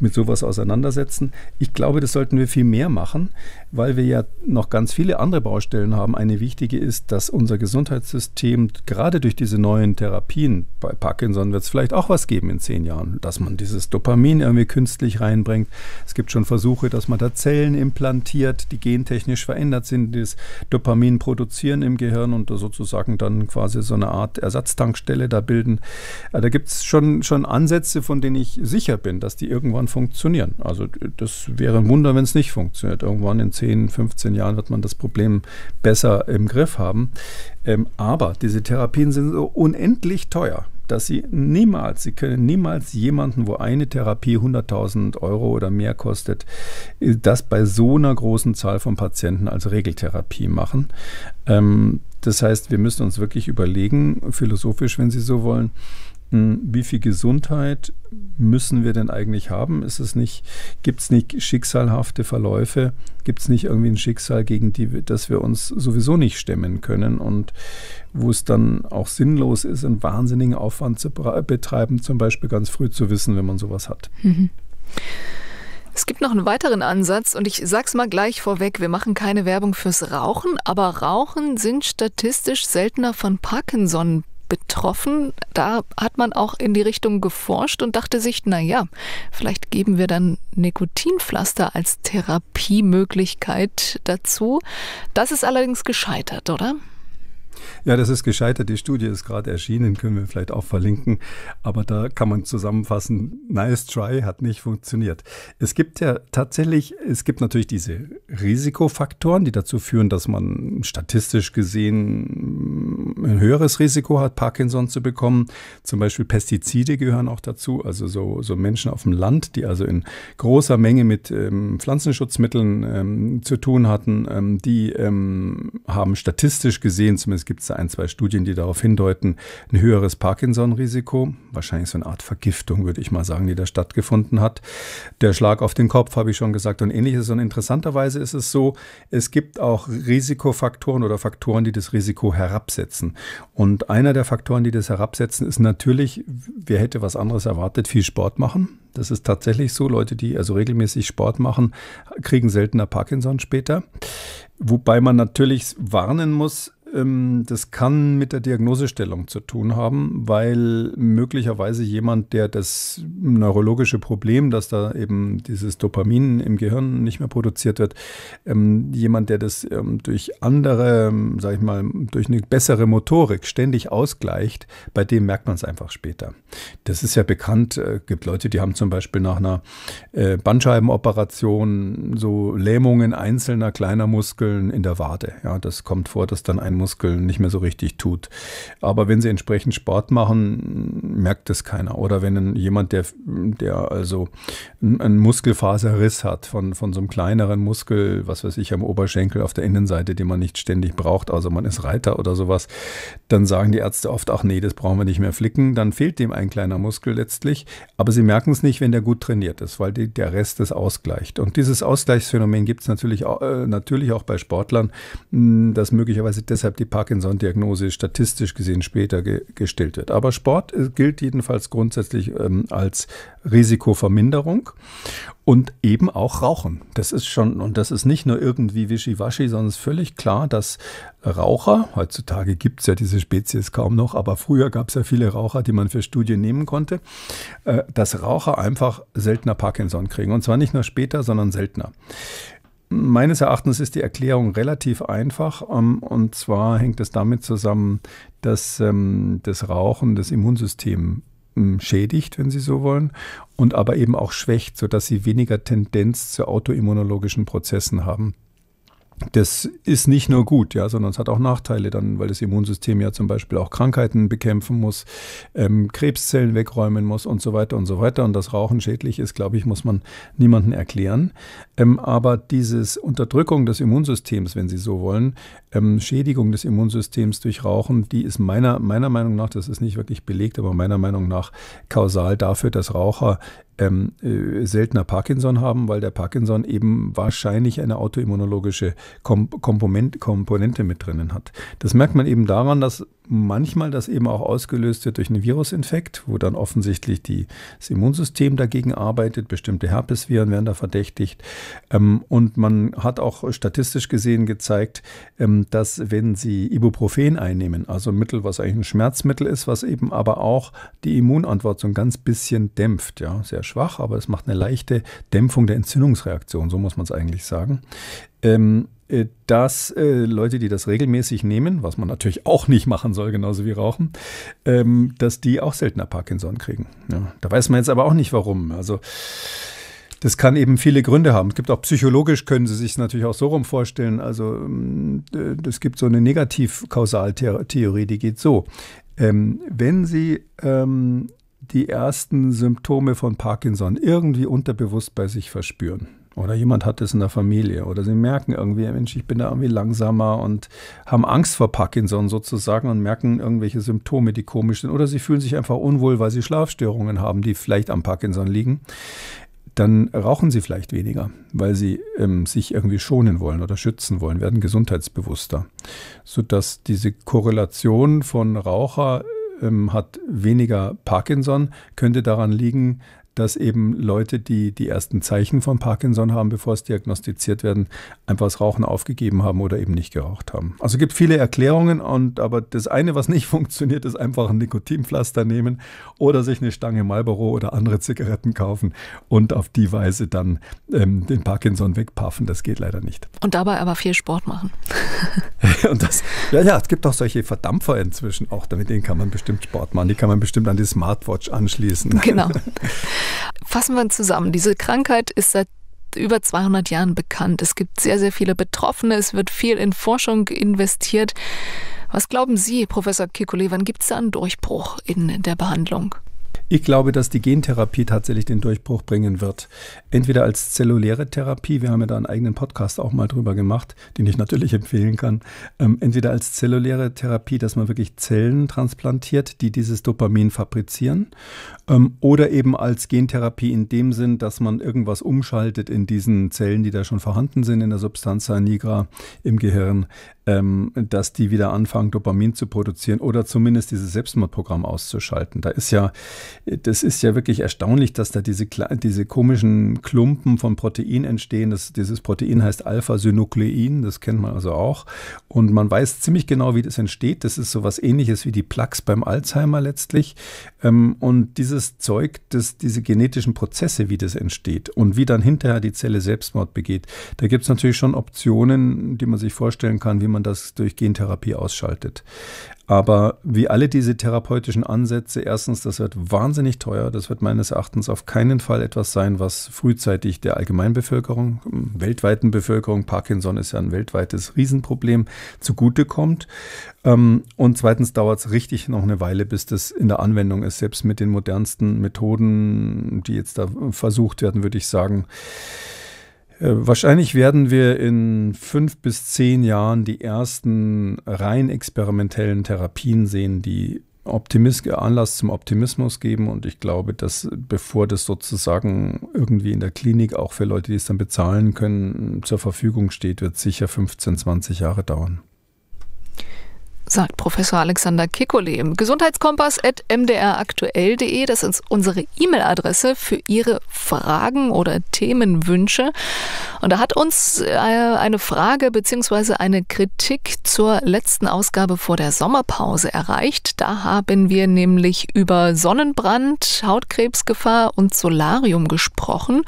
mit sowas auseinandersetzen. Ich glaube, das sollten wir viel mehr machen weil wir ja noch ganz viele andere Baustellen haben. Eine wichtige ist, dass unser Gesundheitssystem gerade durch diese neuen Therapien, bei Parkinson wird es vielleicht auch was geben in zehn Jahren, dass man dieses Dopamin irgendwie künstlich reinbringt. Es gibt schon Versuche, dass man da Zellen implantiert, die gentechnisch verändert sind, die das Dopamin produzieren im Gehirn und sozusagen dann quasi so eine Art Ersatztankstelle da bilden. Äh, da gibt es schon, schon Ansätze, von denen ich sicher bin, dass die irgendwann funktionieren. Also das wäre ein Wunder, wenn es nicht funktioniert. Irgendwann in 10, 15 Jahren wird man das Problem besser im Griff haben. Ähm, aber diese Therapien sind so unendlich teuer dass sie niemals, sie können niemals jemanden, wo eine Therapie 100.000 Euro oder mehr kostet, äh, das bei so einer großen Zahl von Patienten als Regeltherapie machen. Ähm, das heißt, wir müssen uns wirklich überlegen, philosophisch, wenn Sie so wollen, wie viel Gesundheit müssen wir denn eigentlich haben? Ist es nicht, gibt es nicht schicksalhafte Verläufe? Gibt es nicht irgendwie ein Schicksal, gegen die, das wir uns sowieso nicht stemmen können und wo es dann auch sinnlos ist, einen wahnsinnigen Aufwand zu betreiben, zum Beispiel ganz früh zu wissen, wenn man sowas hat? Mhm. Es gibt noch einen weiteren Ansatz und ich sag's mal gleich vorweg, wir machen keine Werbung fürs Rauchen, aber Rauchen sind statistisch seltener von Parkinson betroffen. Da hat man auch in die Richtung geforscht und dachte sich, naja, vielleicht geben wir dann Nikotinpflaster als Therapiemöglichkeit dazu. Das ist allerdings gescheitert, oder? Ja, das ist gescheitert. Die Studie ist gerade erschienen, können wir vielleicht auch verlinken. Aber da kann man zusammenfassen, nice try hat nicht funktioniert. Es gibt ja tatsächlich, es gibt natürlich diese Risikofaktoren, die dazu führen, dass man statistisch gesehen ein höheres Risiko hat, Parkinson zu bekommen. Zum Beispiel Pestizide gehören auch dazu, also so, so Menschen auf dem Land, die also in großer Menge mit ähm, Pflanzenschutzmitteln ähm, zu tun hatten, ähm, die ähm, haben statistisch gesehen, zumindest gibt es da ein, zwei Studien, die darauf hindeuten, ein höheres Parkinson-Risiko, wahrscheinlich so eine Art Vergiftung, würde ich mal sagen, die da stattgefunden hat. Der Schlag auf den Kopf, habe ich schon gesagt, und ähnliches. Und interessanterweise ist es so, es gibt auch Risikofaktoren oder Faktoren, die das Risiko herabsetzen herabsetzen. Und einer der Faktoren, die das herabsetzen, ist natürlich, wer hätte was anderes erwartet, viel Sport machen. Das ist tatsächlich so. Leute, die also regelmäßig Sport machen, kriegen seltener Parkinson später. Wobei man natürlich warnen muss, ähm, das kann mit der Diagnosestellung zu tun haben, weil möglicherweise jemand, der das neurologische Problem, dass da eben dieses Dopamin im Gehirn nicht mehr produziert wird, ähm, jemand, der das ähm, durch andere, sag ich mal, durch eine bessere Motorik ständig ausgleicht, bei dem merkt man es einfach später. Das ist ja bekannt, Es äh, gibt Leute, die haben zum Beispiel nach einer äh, Bandscheibenoperation so Lähmungen einzelner kleiner Muskeln in der Wade. Ja, das kommt vor, dass dann ein Muskeln nicht mehr so richtig tut. Aber wenn sie entsprechend Sport machen, merkt das keiner. Oder wenn jemand, der, der also einen Muskelfaserriss hat von, von so einem kleineren Muskel, was weiß ich, am Oberschenkel auf der Innenseite, den man nicht ständig braucht, also man ist Reiter oder sowas, dann sagen die Ärzte oft, ach nee, das brauchen wir nicht mehr flicken. Dann fehlt dem ein kleiner Muskel letztlich. Aber sie merken es nicht, wenn der gut trainiert ist, weil die, der Rest es ausgleicht. Und dieses Ausgleichsphänomen gibt es natürlich, auch, äh, natürlich auch bei Sportlern, das möglicherweise deshalb weshalb die Parkinson-Diagnose statistisch gesehen später ge gestellt wird. Aber Sport äh, gilt jedenfalls grundsätzlich ähm, als Risikoverminderung und eben auch Rauchen. Das ist schon, und das ist nicht nur irgendwie wischiwaschi, sondern es ist völlig klar, dass Raucher, heutzutage gibt es ja diese Spezies kaum noch, aber früher gab es ja viele Raucher, die man für Studien nehmen konnte, äh, dass Raucher einfach seltener Parkinson kriegen. Und zwar nicht nur später, sondern seltener. Meines Erachtens ist die Erklärung relativ einfach. Ähm, und zwar hängt es damit zusammen, dass ähm, das Rauchen das Immunsystem hm, schädigt, wenn Sie so wollen, und aber eben auch schwächt, sodass Sie weniger Tendenz zu autoimmunologischen Prozessen haben das ist nicht nur gut, ja, sondern es hat auch Nachteile dann, weil das Immunsystem ja zum Beispiel auch Krankheiten bekämpfen muss, ähm, Krebszellen wegräumen muss und so weiter und so weiter. Und dass Rauchen schädlich ist, glaube ich, muss man niemandem erklären. Ähm, aber dieses Unterdrückung des Immunsystems, wenn Sie so wollen, ähm, Schädigung des Immunsystems durch Rauchen, die ist meiner, meiner Meinung nach, das ist nicht wirklich belegt, aber meiner Meinung nach kausal dafür, dass Raucher ähm, äh, seltener Parkinson haben, weil der Parkinson eben wahrscheinlich eine autoimmunologische Kom Komponent Komponente mit drinnen hat. Das merkt man eben daran, dass manchmal das eben auch ausgelöst wird durch einen Virusinfekt, wo dann offensichtlich die, das Immunsystem dagegen arbeitet. Bestimmte Herpesviren werden da verdächtigt. Ähm, und man hat auch statistisch gesehen gezeigt, ähm, dass wenn Sie Ibuprofen einnehmen, also ein Mittel, was eigentlich ein Schmerzmittel ist, was eben aber auch die Immunantwort so ein ganz bisschen dämpft, ja, sehr schwach, aber es macht eine leichte Dämpfung der Entzündungsreaktion, so muss man es eigentlich sagen. Ähm, äh, dass äh, Leute, die das regelmäßig nehmen, was man natürlich auch nicht machen soll, genauso wie Rauchen, ähm, dass die auch seltener Parkinson kriegen. Ja. Da weiß man jetzt aber auch nicht warum. Also das kann eben viele Gründe haben. Es gibt auch psychologisch, können Sie sich natürlich auch so rum vorstellen. Also es mm, äh, gibt so eine Negativ-Kausaltheorie, die geht so. Ähm, wenn Sie ähm, die ersten Symptome von Parkinson irgendwie unterbewusst bei sich verspüren. Oder jemand hat es in der Familie. Oder sie merken irgendwie, Mensch, ich bin da irgendwie langsamer und haben Angst vor Parkinson sozusagen und merken irgendwelche Symptome, die komisch sind. Oder sie fühlen sich einfach unwohl, weil sie Schlafstörungen haben, die vielleicht am Parkinson liegen. Dann rauchen sie vielleicht weniger, weil sie ähm, sich irgendwie schonen wollen oder schützen wollen, werden gesundheitsbewusster. Sodass diese Korrelation von Raucher ähm, hat weniger Parkinson, könnte daran liegen, dass eben Leute, die die ersten Zeichen von Parkinson haben, bevor es diagnostiziert werden, einfach das Rauchen aufgegeben haben oder eben nicht geraucht haben. Also es gibt viele Erklärungen und aber das eine, was nicht (laughs) funktioniert, ist einfach ein Nikotinpflaster nehmen oder sich eine Stange Marlboro oder andere Zigaretten kaufen und auf die Weise dann ähm, den Parkinson wegpaffen. Das geht leider nicht. Und dabei aber viel Sport machen. (laughs) und das, ja, ja, es gibt auch solche Verdampfer inzwischen auch, damit denen kann man bestimmt bestimmt Sport machen. Die kann man bestimmt an die Smartwatch anschließen. Genau. (laughs) Fassen wir zusammen. Diese Krankheit ist seit über 200 Jahren bekannt. Es gibt sehr, sehr viele Betroffene. Es wird viel in Forschung investiert. Was glauben Sie, Professor Kikuli, wann gibt es da einen Durchbruch in der Behandlung? Ich glaube, dass die Gentherapie tatsächlich den Durchbruch bringen wird. Entweder als zelluläre Therapie, wir haben ja da einen eigenen Podcast auch mal drüber gemacht, den ich natürlich (laughs) empfehlen kann. Ähm, entweder als zelluläre Therapie, dass man wirklich Zellen transplantiert, die dieses Dopamin fabrizieren. Ähm, oder eben als Gentherapie in dem Sinn, dass man irgendwas umschaltet in diesen Zellen, die da schon vorhanden sind, in der Substanz nigra im Gehirn, ähm, dass die wieder anfangen, Dopamin zu produzieren oder zumindest dieses Selbstmordprogramm auszuschalten. Da ist ja, das ist ja wirklich erstaunlich, dass da diese, diese komischen Klumpen von Protein entstehen. Das, dieses Protein heißt Alpha-Synuklein, das kennt man also auch. Und man weiß ziemlich genau, wie das entsteht. Das ist so was ähnliches wie die Plaques beim Alzheimer letztlich. Ähm, und dieses Zeug, das, diese genetischen Prozesse, wie das entsteht und wie dann hinterher die Zelle Selbstmord begeht, da gibt es natürlich schon Optionen, die man sich vorstellen kann, wie man man das durch Gentherapie ausschaltet. Aber wie alle diese therapeutischen Ansätze, erstens, das wird wahnsinnig teuer. Das wird meines Erachtens auf keinen Fall etwas sein, was frühzeitig der Allgemeinbevölkerung, hm, weltweiten Bevölkerung, Parkinson ist ja ein weltweites Riesenproblem, zugutekommt. Ähm, und zweitens dauert es richtig noch eine Weile, bis das in der Anwendung ist. Selbst mit den modernsten Methoden, die jetzt da versucht werden, würde ich sagen, äh, wahrscheinlich werden wir in fünf bis zehn Jahren die ersten rein experimentellen Therapien sehen, die Optimist, Anlass zum Optimismus geben. Und ich glaube, dass bevor das sozusagen irgendwie in der Klinik auch für Leute, die es dann bezahlen können, zur Verfügung steht, wird sicher 15, 20 Jahre dauern sagt Professor Alexander Kekulé im Gesundheitskompass at mdraktuell.de. Das ist unsere E-Mail-Adresse für Ihre Fragen oder Themenwünsche. Und da hat uns äh, eine Frage bzw. eine Kritik zur letzten Ausgabe vor der Sommerpause erreicht. Da haben wir nämlich über Sonnenbrand, Hautkrebsgefahr und Solarium gesprochen.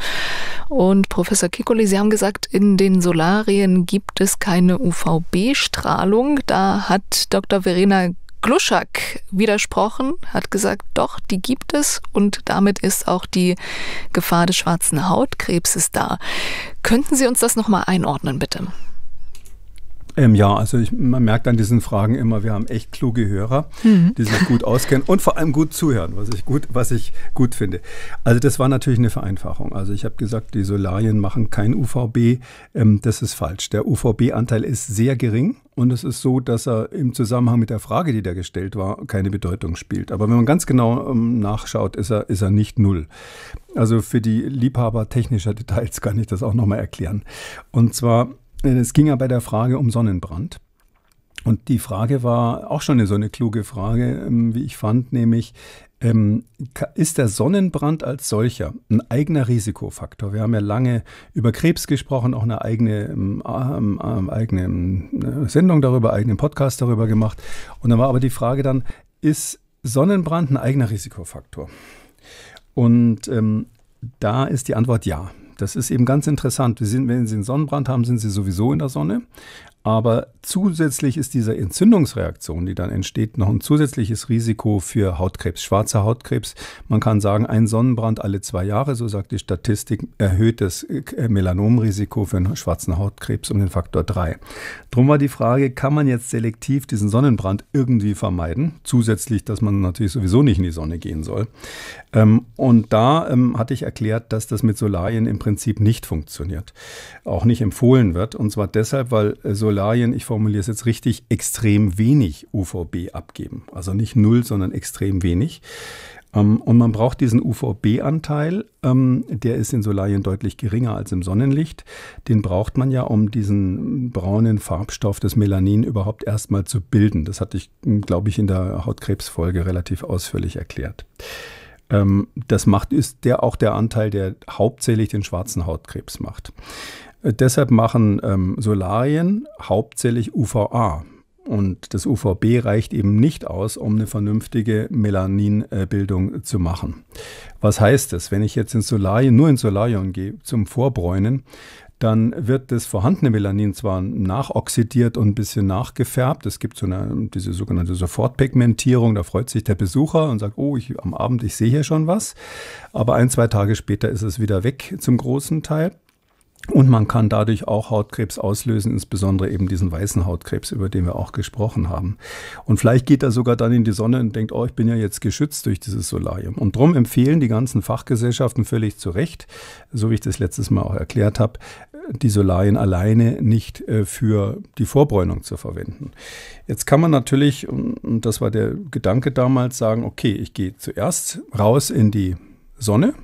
Und Professor Kikoli, Sie haben gesagt, in den Solarien gibt es keine UVB-Strahlung. Da hat Dr. Verena Gluschak widersprochen, hat gesagt, doch, die gibt es und damit ist auch die Gefahr des schwarzen Hautkrebses da. Könnten Sie uns das nochmal einordnen, bitte? Ähm, ja, also ich, man merkt an diesen Fragen immer, wir haben echt kluge Hörer, mhm. die sich gut auskennen und vor allem gut zuhören, was ich gut, was ich gut finde. Also das war natürlich eine Vereinfachung. Also ich habe gesagt, die Solarien machen kein UVB. Ähm, das ist falsch. Der UVB-Anteil ist sehr gering und es ist so, dass er im Zusammenhang mit der Frage, die da gestellt war, keine Bedeutung spielt. Aber wenn man ganz genau ähm, nachschaut, ist er, ist er nicht null. Also für die Liebhaber technischer Details kann ich das auch nochmal erklären. Und zwar äh, es ging ja bei der Frage um Sonnenbrand. Und die Frage war auch schon eine so eine kluge Frage, ähm, wie ich fand, nämlich ähm, ist der Sonnenbrand als solcher ein eigener Risikofaktor? Wir haben ja lange über Krebs gesprochen, auch eine eigene, ähm, ähm eigene Sendung darüber, eigenen Podcast darüber gemacht. Und dann war aber die Frage dann, ist Sonnenbrand ein eigener Risikofaktor? Und da ist die Antwort ja. Das ist eben ganz interessant. Sind, wenn Sie einen Sonnenbrand haben, sind Sie sowieso in der Sonne. Aber zusätzlich ist dieser Entzündungsreaktion, die dann entsteht, noch ein zusätzliches Risiko für Hautkrebs, schwarzer Hautkrebs. Man kann sagen, ein Sonnenbrand alle zwei Jahre, so sagt die Statistik, erhöht das äh, Melanomrisiko für einen schwarzen Hautkrebs um den Faktor 3. Drum war die Frage, kann man jetzt selektiv diesen Sonnenbrand irgendwie vermeiden? Zusätzlich, dass man natürlich sowieso nicht in die Sonne gehen soll. Ähm, und da ähm, hatte ich erklärt, dass das mit Solarien im Prinzip nicht funktioniert. Auch nicht empfohlen wird. Und zwar deshalb, weil äh, so Regularien, ich formuliere es jetzt richtig, extrem wenig UVB abgeben. Also nicht null, sondern extrem wenig. Ähm, und man braucht diesen UVB-Anteil, ähm, der ist in Solarien deutlich geringer als im Sonnenlicht. Den braucht man ja, um diesen braunen Farbstoff des Melanin überhaupt erstmal zu bilden. Das hatte ich, hm, glaube ich, in der Hautkrebsfolge relativ ausführlich erklärt ähm, das macht, ist der auch der Anteil, der hauptsächlich den schwarzen Hautkrebs macht. Äh, deshalb machen ähm, Solarien hauptsächlich UVA. Und das UVB reicht eben nicht aus, um eine vernünftige Melaninbildung äh, zu machen. Was heißt das? Wenn ich jetzt in Solarien, nur in Solarion gehe zum Vorbräunen, dann wird das vorhandene Melanin zwar nachoxidiert und ein bisschen nachgefärbt. Es gibt so eine, diese sogenannte Sofortpigmentierung. Da freut sich der Besucher und sagt, oh, ich, am Abend, ich sehe hier schon was. Aber ein, zwei Tage später ist es wieder weg zum großen Teil. Und man kann dadurch auch Hautkrebs auslösen, insbesondere eben diesen weißen Hautkrebs, über den wir auch gesprochen haben. Und vielleicht geht er sogar dann in die Sonne und denkt, oh, ich bin ja jetzt geschützt durch dieses Solarium. Und darum empfehlen die ganzen Fachgesellschaften völlig zu Recht, so wie ich das letztes Mal auch erklärt habe, die Solarien alleine nicht äh, für die Vorbräunung zu verwenden. Jetzt kann man natürlich, und das war der Gedanke damals, sagen, okay, ich gehe zuerst raus in die Sonne,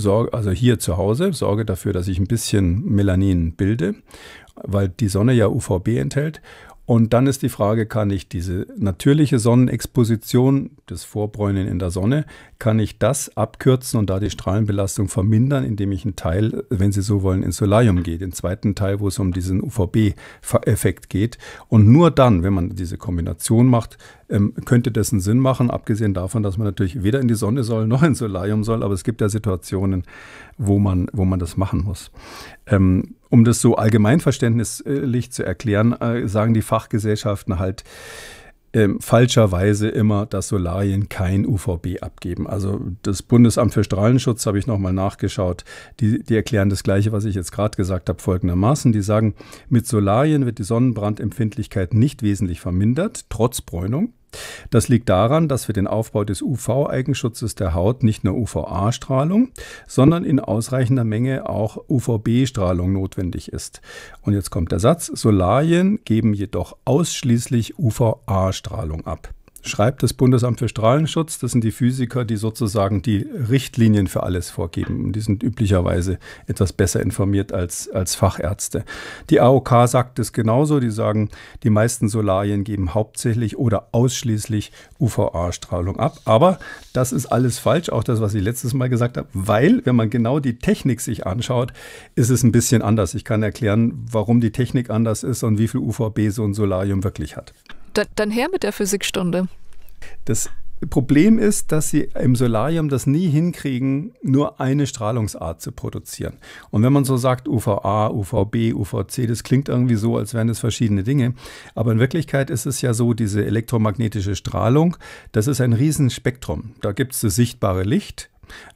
sorge, also hier zu Hause, sorge dafür, dass ich ein bisschen Melanin bilde, weil die Sonne ja UVB enthält und dann ist die Frage, kann ich diese natürliche Sonnenexposition, das Vorbräunen in der Sonne, kann ich das abkürzen und da die Strahlenbelastung vermindern, indem ich einen Teil, wenn Sie so wollen, ins Solarium gehe, den zweiten Teil, wo es um diesen UVB-Effekt geht. Und nur dann, wenn man diese Kombination macht, ähm, könnte das einen Sinn machen, abgesehen davon, dass man natürlich weder in die Sonne soll noch ins Solarium soll, aber es gibt ja Situationen, wo man, wo man das machen muss. Ähm, um das so allgemeinverständnislich zu erklären, äh, sagen die Fachgesellschaften halt, ähm, falscherweise immer, dass Solarien kein UVB abgeben. Also das Bundesamt für Strahlenschutz habe ich nochmal nachgeschaut. Die, die erklären das Gleiche, was ich jetzt gerade gesagt habe, folgendermaßen. Die sagen, mit Solarien wird die Sonnenbrandempfindlichkeit nicht wesentlich vermindert, trotz Bräunung. Das liegt daran, dass für den Aufbau des UV-Eigenschutzes der Haut nicht nur UVA-Strahlung, sondern in ausreichender Menge auch UVB-Strahlung notwendig ist. Und jetzt kommt der Satz, Solarien geben jedoch ausschließlich UVA-Strahlung ab schreibt das Bundesamt für Strahlenschutz. Das sind die Physiker, die sozusagen die Richtlinien für alles vorgeben. die sind üblicherweise etwas besser informiert als, als Fachärzte. Die AOK sagt es genauso. Die sagen, die meisten Solarien geben hauptsächlich oder ausschließlich UVA-Strahlung ab. Aber das ist alles falsch, auch das, was ich letztes Mal gesagt habe, weil, wenn man genau die Technik sich anschaut, ist es ein bisschen anders. Ich kann erklären, warum die Technik anders ist und wie viel UVB so ein Solarium wirklich hat da, dann her mit der Physikstunde. Das Problem ist, dass sie im Solarium das nie hinkriegen, nur eine Strahlungsart zu produzieren. Und wenn man so sagt UVA, UVB, UVC, das klingt irgendwie so, als wären es verschiedene Dinge. Aber in Wirklichkeit ist es ja so, diese elektromagnetische Strahlung, das ist ein Riesenspektrum. Da gibt es das sichtbare Licht,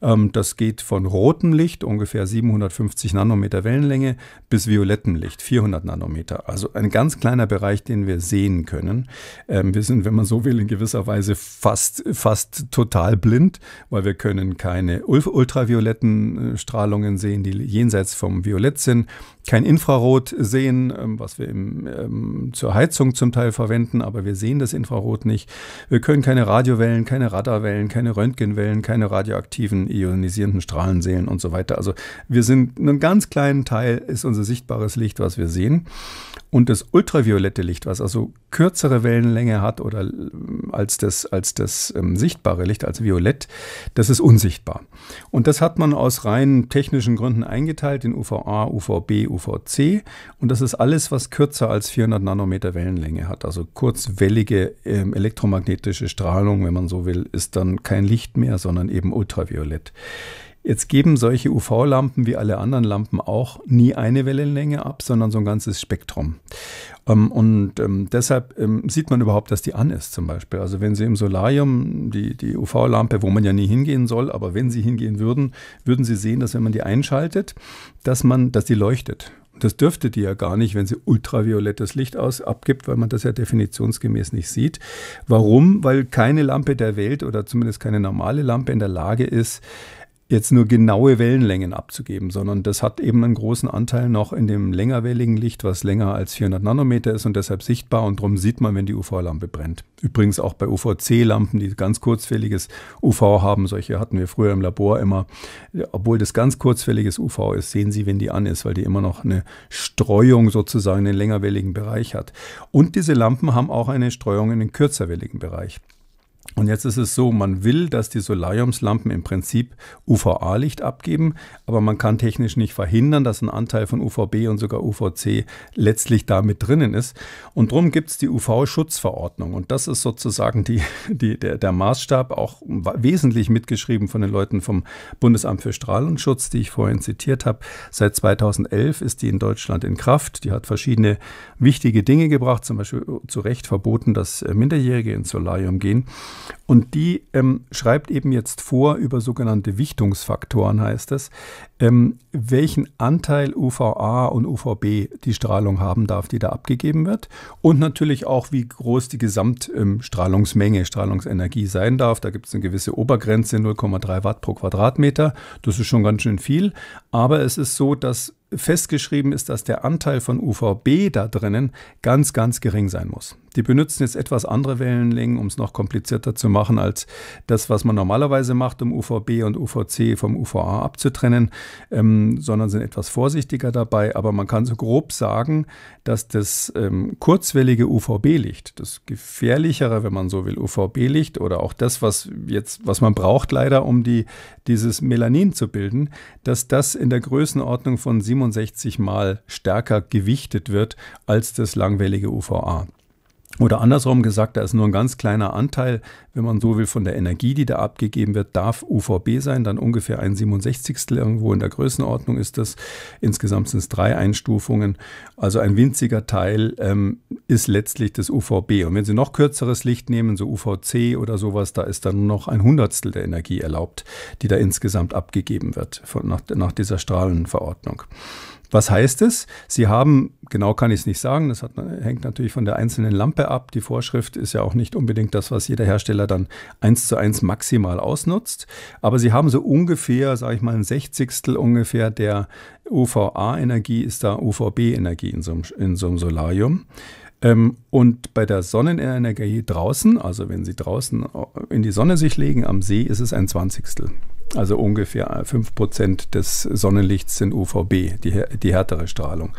ähm, das geht von rotem Licht, ungefähr 750 Nanometer Wellenlänge, bis violettem Licht, 400 Nanometer. Also ein ganz kleiner Bereich, den wir sehen können. Ähm, wir sind, wenn man so will, in gewisser Weise fast, fast total blind, weil wir können keine ultravioletten äh, Strahlungen sehen, die jenseits vom Violett sind, kein Infrarot sehen, ähm, was wir im, zur Heizung zum Teil verwenden, aber wir sehen das Infrarot nicht. Wir können keine Radiowellen, keine Radarwellen, keine Röntgenwellen, keine radioaktiven radioaktiven, ionisierenden Strahlenseelen und so weiter. Also wir sind einen ganz kleinen Teil ist unser sichtbares Licht, was wir sehen. Und das ultraviolette Licht, was also kürzere Wellenlänge hat oder als das, als das ähm, sichtbare Licht, als Violett, das ist unsichtbar. Und das hat man aus rein technischen Gründen eingeteilt in UVA, UVB, UVC. Und das ist alles, was kürzer als 400 Nanometer Wellenlänge hat. Also kurzwellige ähm, elektromagnetische Strahlung, wenn man so will, ist dann kein Licht mehr, sondern eben Ultraviolett. Jetzt geben solche UV-Lampen wie alle anderen Lampen auch nie eine Wellenlänge ab, sondern so ein ganzes Spektrum. Ähm, und ähm, deshalb ähm, sieht man überhaupt, dass die an ist zum Beispiel. Also wenn Sie im Solarium die, die UV-Lampe, wo man ja nie hingehen soll, aber wenn Sie hingehen würden, würden Sie sehen, dass wenn man die einschaltet, dass man, dass die leuchtet. Das dürfte die ja gar nicht, wenn sie ultraviolettes Licht aus abgibt, weil man das ja definitionsgemäß nicht sieht. Warum? Weil keine Lampe der Welt oder zumindest keine normale Lampe in der Lage ist, jetzt nur genaue Wellenlängen abzugeben, sondern das hat eben einen großen Anteil noch in dem längerwelligen Licht, was länger als 400 Nanometer ist und deshalb sichtbar und darum sieht man, wenn die UV-Lampe brennt. Übrigens auch bei UVC-Lampen, die ganz kurzfälliges UV haben, solche hatten wir früher im Labor immer, obwohl das ganz kurzfälliges UV ist, sehen Sie, wenn die an ist, weil die immer noch eine Streuung sozusagen in den längerwelligen Bereich hat. Und diese Lampen haben auch eine Streuung in den kürzerwelligen Bereich. Und jetzt ist es so, man will, dass die Solariumslampen im Prinzip UVA-Licht abgeben, aber man kann technisch nicht verhindern, dass ein Anteil von UVB und sogar UVC letztlich da mit drinnen ist. Und darum gibt es die UV-Schutzverordnung. Und das ist sozusagen die, (laughs) die, der, der Maßstab, auch wesentlich mitgeschrieben von den Leuten vom Bundesamt für Strahlenschutz, die ich vorhin zitiert habe. Seit 2011 ist die in Deutschland in Kraft. Die hat verschiedene wichtige Dinge gebracht, zum Beispiel zu Recht verboten, dass Minderjährige ins Solarium gehen. Und die ähm, schreibt eben jetzt vor über sogenannte Wichtungsfaktoren, heißt es, ähm, welchen Anteil UVA und UVB die Strahlung haben darf, die da abgegeben wird. Und natürlich auch, wie groß die Gesamtstrahlungsmenge, ähm, Strahlungsenergie sein darf. Da gibt es eine gewisse Obergrenze, 0,3 Watt pro Quadratmeter. Das ist schon ganz schön viel. Aber es ist so, dass festgeschrieben ist, dass der Anteil von UVB da drinnen ganz, ganz gering sein muss. Die benutzen jetzt etwas andere Wellenlängen, um es noch komplizierter zu machen als das, was man normalerweise macht, um UVB und UVC vom UVA abzutrennen, ähm, sondern sind etwas vorsichtiger dabei. Aber man kann so grob sagen, dass das ähm, kurzwellige UVB-Licht, das gefährlichere, wenn man so will, UVB-Licht oder auch das, was jetzt, was man braucht leider, um die, dieses Melanin zu bilden, dass das in der Größenordnung von 67 Mal stärker gewichtet wird als das langwellige UVA. Oder andersrum gesagt, da ist nur ein ganz kleiner Anteil, wenn man so will, von der Energie, die da abgegeben wird, darf UVB sein, dann ungefähr ein 67. irgendwo in der Größenordnung ist das. Insgesamt sind es drei Einstufungen. Also ein winziger Teil ähm, ist letztlich das UVB. Und wenn Sie noch kürzeres Licht nehmen, so UVC oder sowas, da ist dann nur noch ein Hundertstel der Energie erlaubt, die da insgesamt abgegeben wird von, nach, nach dieser Strahlenverordnung. Was heißt es? Sie haben, genau kann ich es nicht sagen, das hat, hängt natürlich von der einzelnen Lampe ab. Die Vorschrift ist ja auch nicht unbedingt das, was jeder Hersteller dann eins zu eins maximal ausnutzt. Aber Sie haben so ungefähr, sage ich mal, ein Sechzigstel ungefähr der UVA-Energie ist da UVB-Energie in, so in so einem Solarium ähm, und bei der Sonnenenergie draußen, also wenn Sie draußen äh, in die Sonne sich legen am See, ist es ein Zwanzigstel. Also ungefähr 5% des Sonnenlichts sind UVB, die, die härtere Strahlung.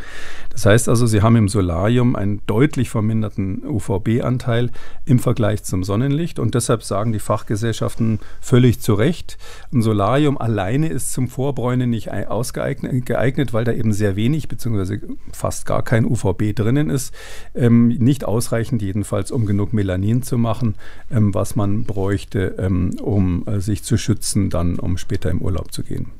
Das heißt also, Sie haben im Solarium einen deutlich verminderten UVB-Anteil im Vergleich zum Sonnenlicht. Und deshalb sagen die Fachgesellschaften völlig zu Recht, ein Solarium alleine ist zum Vorbräunen nicht ausgeeignet, geeignet, weil da eben sehr wenig bzw. fast gar kein UVB drinnen ist. Ähm, nicht ausreichend jedenfalls, um genug Melanin zu machen, ähm, was man bräuchte, ähm, um äh, sich zu schützen dann um später im Urlaub zu gehen.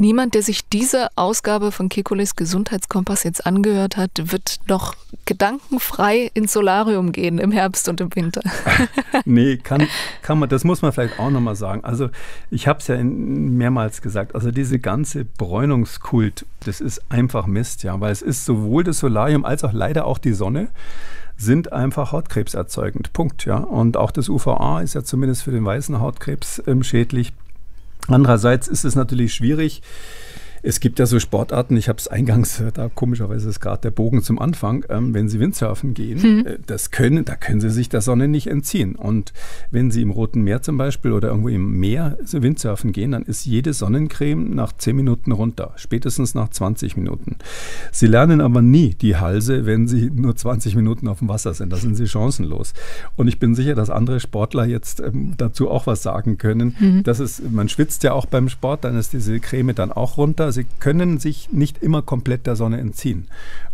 Niemand, der sich diese Ausgabe von Kekulis Gesundheitskompass jetzt angehört hat, wird noch gedankenfrei ins Solarium gehen im Herbst und im Winter. (laughs) nee, kann, kann man, das muss man vielleicht auch nochmal sagen. Also ich habe es ja in, mehrmals gesagt, also diese ganze Bräunungskult, das ist einfach Mist, ja, weil es ist sowohl das Solarium als auch leider auch die Sonne sind einfach hautkrebserzeugend. Punkt. Ja? Und auch das UVA ist ja zumindest für den weißen Hautkrebs ähm, schädlich. Andererseits ist es natürlich schwierig, es gibt ja so Sportarten, ich habe es eingangs, äh, da komischerweise ist gerade der Bogen zum Anfang, ähm, wenn Sie Windsurfen gehen, hm. das können, da können Sie sich der Sonne nicht entziehen. Und wenn Sie im Roten Meer zum Beispiel oder irgendwo im Meer Windsurfen gehen, dann ist jede Sonnencreme nach 10 Minuten runter, spätestens nach 20 Minuten. Sie lernen aber nie die Halse, wenn Sie nur 20 Minuten auf dem Wasser sind. Da sind Sie chancenlos. Und ich bin sicher, dass andere Sportler jetzt ähm, dazu auch was sagen können. Hm. Das ist, man schwitzt ja auch beim Sport, dann ist diese Creme dann auch runter Sie können sich nicht immer komplett der Sonne entziehen.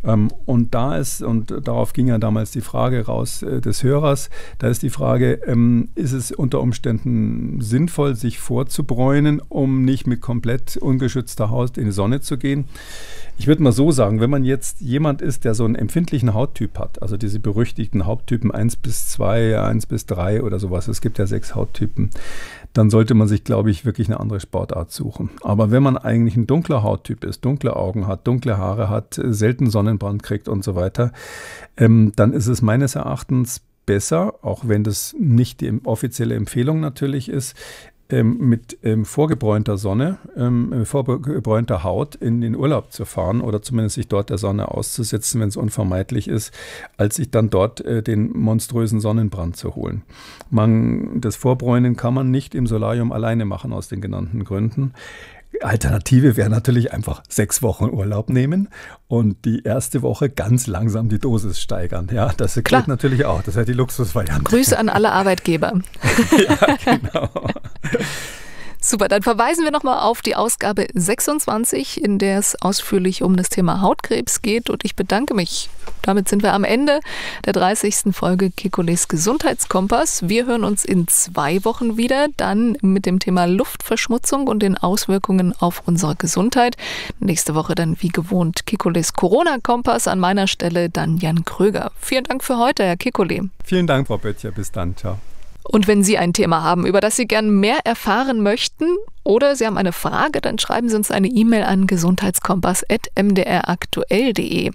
Ähm, und da ist, und darauf ging ja damals die Frage raus äh, des Hörers, da ist die Frage, ähm, ist es unter Umständen sinnvoll, sich vorzubräunen, um nicht mit komplett ungeschützter Haut in die Sonne zu gehen? Ich würde mal so sagen, wenn man jetzt jemand ist, der so einen empfindlichen Hauttyp hat, also diese berüchtigten Hauttypen 1 bis 2, 1 bis 3 oder sowas, es gibt ja sechs Hauttypen, dann sollte man sich, glaube ich, wirklich eine andere Sportart suchen. Aber wenn man eigentlich ein dunkler Hauttyp ist, dunkle Augen hat, dunkle Haare hat, äh, selten Sonnenbrand kriegt und so weiter, ähm, dann ist es meines Erachtens besser, auch wenn das nicht die offizielle Empfehlung natürlich ist, ähm, mit ähm, vorgebräunter Sonne, ähm, äh, vorgebräunter Haut in den Urlaub zu fahren oder zumindest sich dort der Sonne auszusetzen, wenn es unvermeidlich ist, als sich dann dort äh, den monströsen Sonnenbrand zu holen. Man, das Vorbräunen kann man nicht im Solarium alleine machen aus den genannten Gründen. Alternative wäre natürlich einfach sechs Wochen Urlaub nehmen und die erste Woche ganz langsam die Dosis steigern. Ja, das Klar. natürlich auch. Das wäre die Luxusvariante. Grüße an alle Arbeitgeber. (laughs) ja, genau. Super, dann verweisen wir nochmal auf die Ausgabe 26, in der es ausführlich um das Thema Hautkrebs geht. Und ich bedanke mich. Damit sind wir am Ende der 30. Folge Kekules Gesundheitskompass. Wir hören uns in zwei Wochen wieder, dann mit dem Thema Luftverschmutzung und den Auswirkungen auf unsere Gesundheit. Nächste Woche dann wie gewohnt Kekules Corona-Kompass. An meiner Stelle dann Jan Kröger. Vielen Dank für heute, Herr Kekule. Vielen Dank, Frau Böttcher. Bis dann. Ciao. Und wenn Sie ein Thema haben, über das Sie gern mehr erfahren möchten oder Sie haben eine Frage, dann schreiben Sie uns eine E-Mail an gesundheitskompass.mdraktuell.de.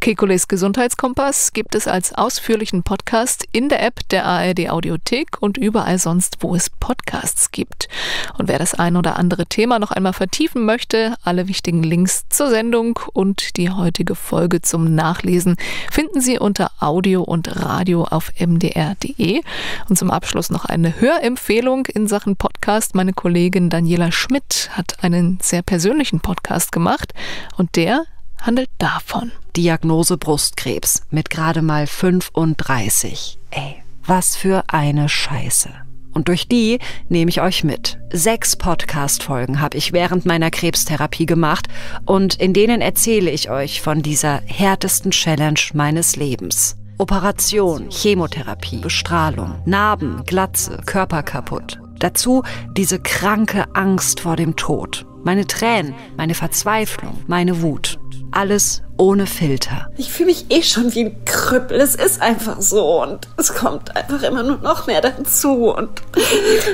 Kekules Gesundheitskompass gibt es als ausführlichen Podcast in der App der ARD Audiothek und überall sonst, wo es Podcasts gibt. Und wer das ein oder andere Thema noch einmal vertiefen möchte, alle wichtigen Links zur Sendung und die heutige Folge zum Nachlesen finden Sie unter Audio und Radio auf mdr.de. Und zum Abschluss Abschluss noch eine Hörempfehlung in Sachen Podcast. Meine Kollegin Daniela Schmidt hat einen sehr persönlichen Podcast gemacht und der handelt davon. Diagnose Brustkrebs mit gerade mal 35. Ey, was für eine Scheiße. Und durch die nehme ich euch mit. Sechs Podcast-Folgen habe ich während meiner Krebstherapie gemacht und in denen erzähle ich euch von dieser härtesten Challenge meines Lebens. Operation, Chemotherapie, Bestrahlung, Narben, Glatze, Körper kaputt. Dazu diese kranke Angst vor dem Tod. Meine Tränen, meine Verzweiflung, meine Wut. Alles ohne Filter. Ich fühle mich eh schon wie ein Krüppel. Es ist einfach so und es kommt einfach immer nur noch mehr dazu und.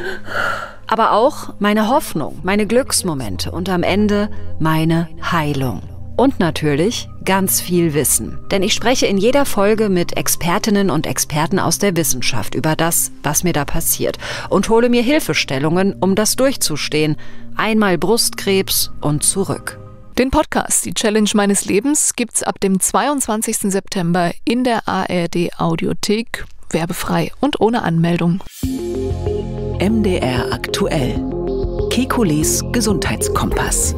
(laughs) Aber auch meine Hoffnung, meine Glücksmomente und am Ende meine Heilung. Und natürlich ganz viel Wissen. Denn ich spreche in jeder Folge mit Expertinnen und Experten aus der Wissenschaft über das, was mir da passiert und hole mir Hilfestellungen, um das durchzustehen. Einmal Brustkrebs und zurück. Den Podcast Die Challenge meines Lebens gibt's ab dem 22. September in der ARD Audiothek, werbefrei und ohne Anmeldung. MDR aktuell. Kekules Gesundheitskompass.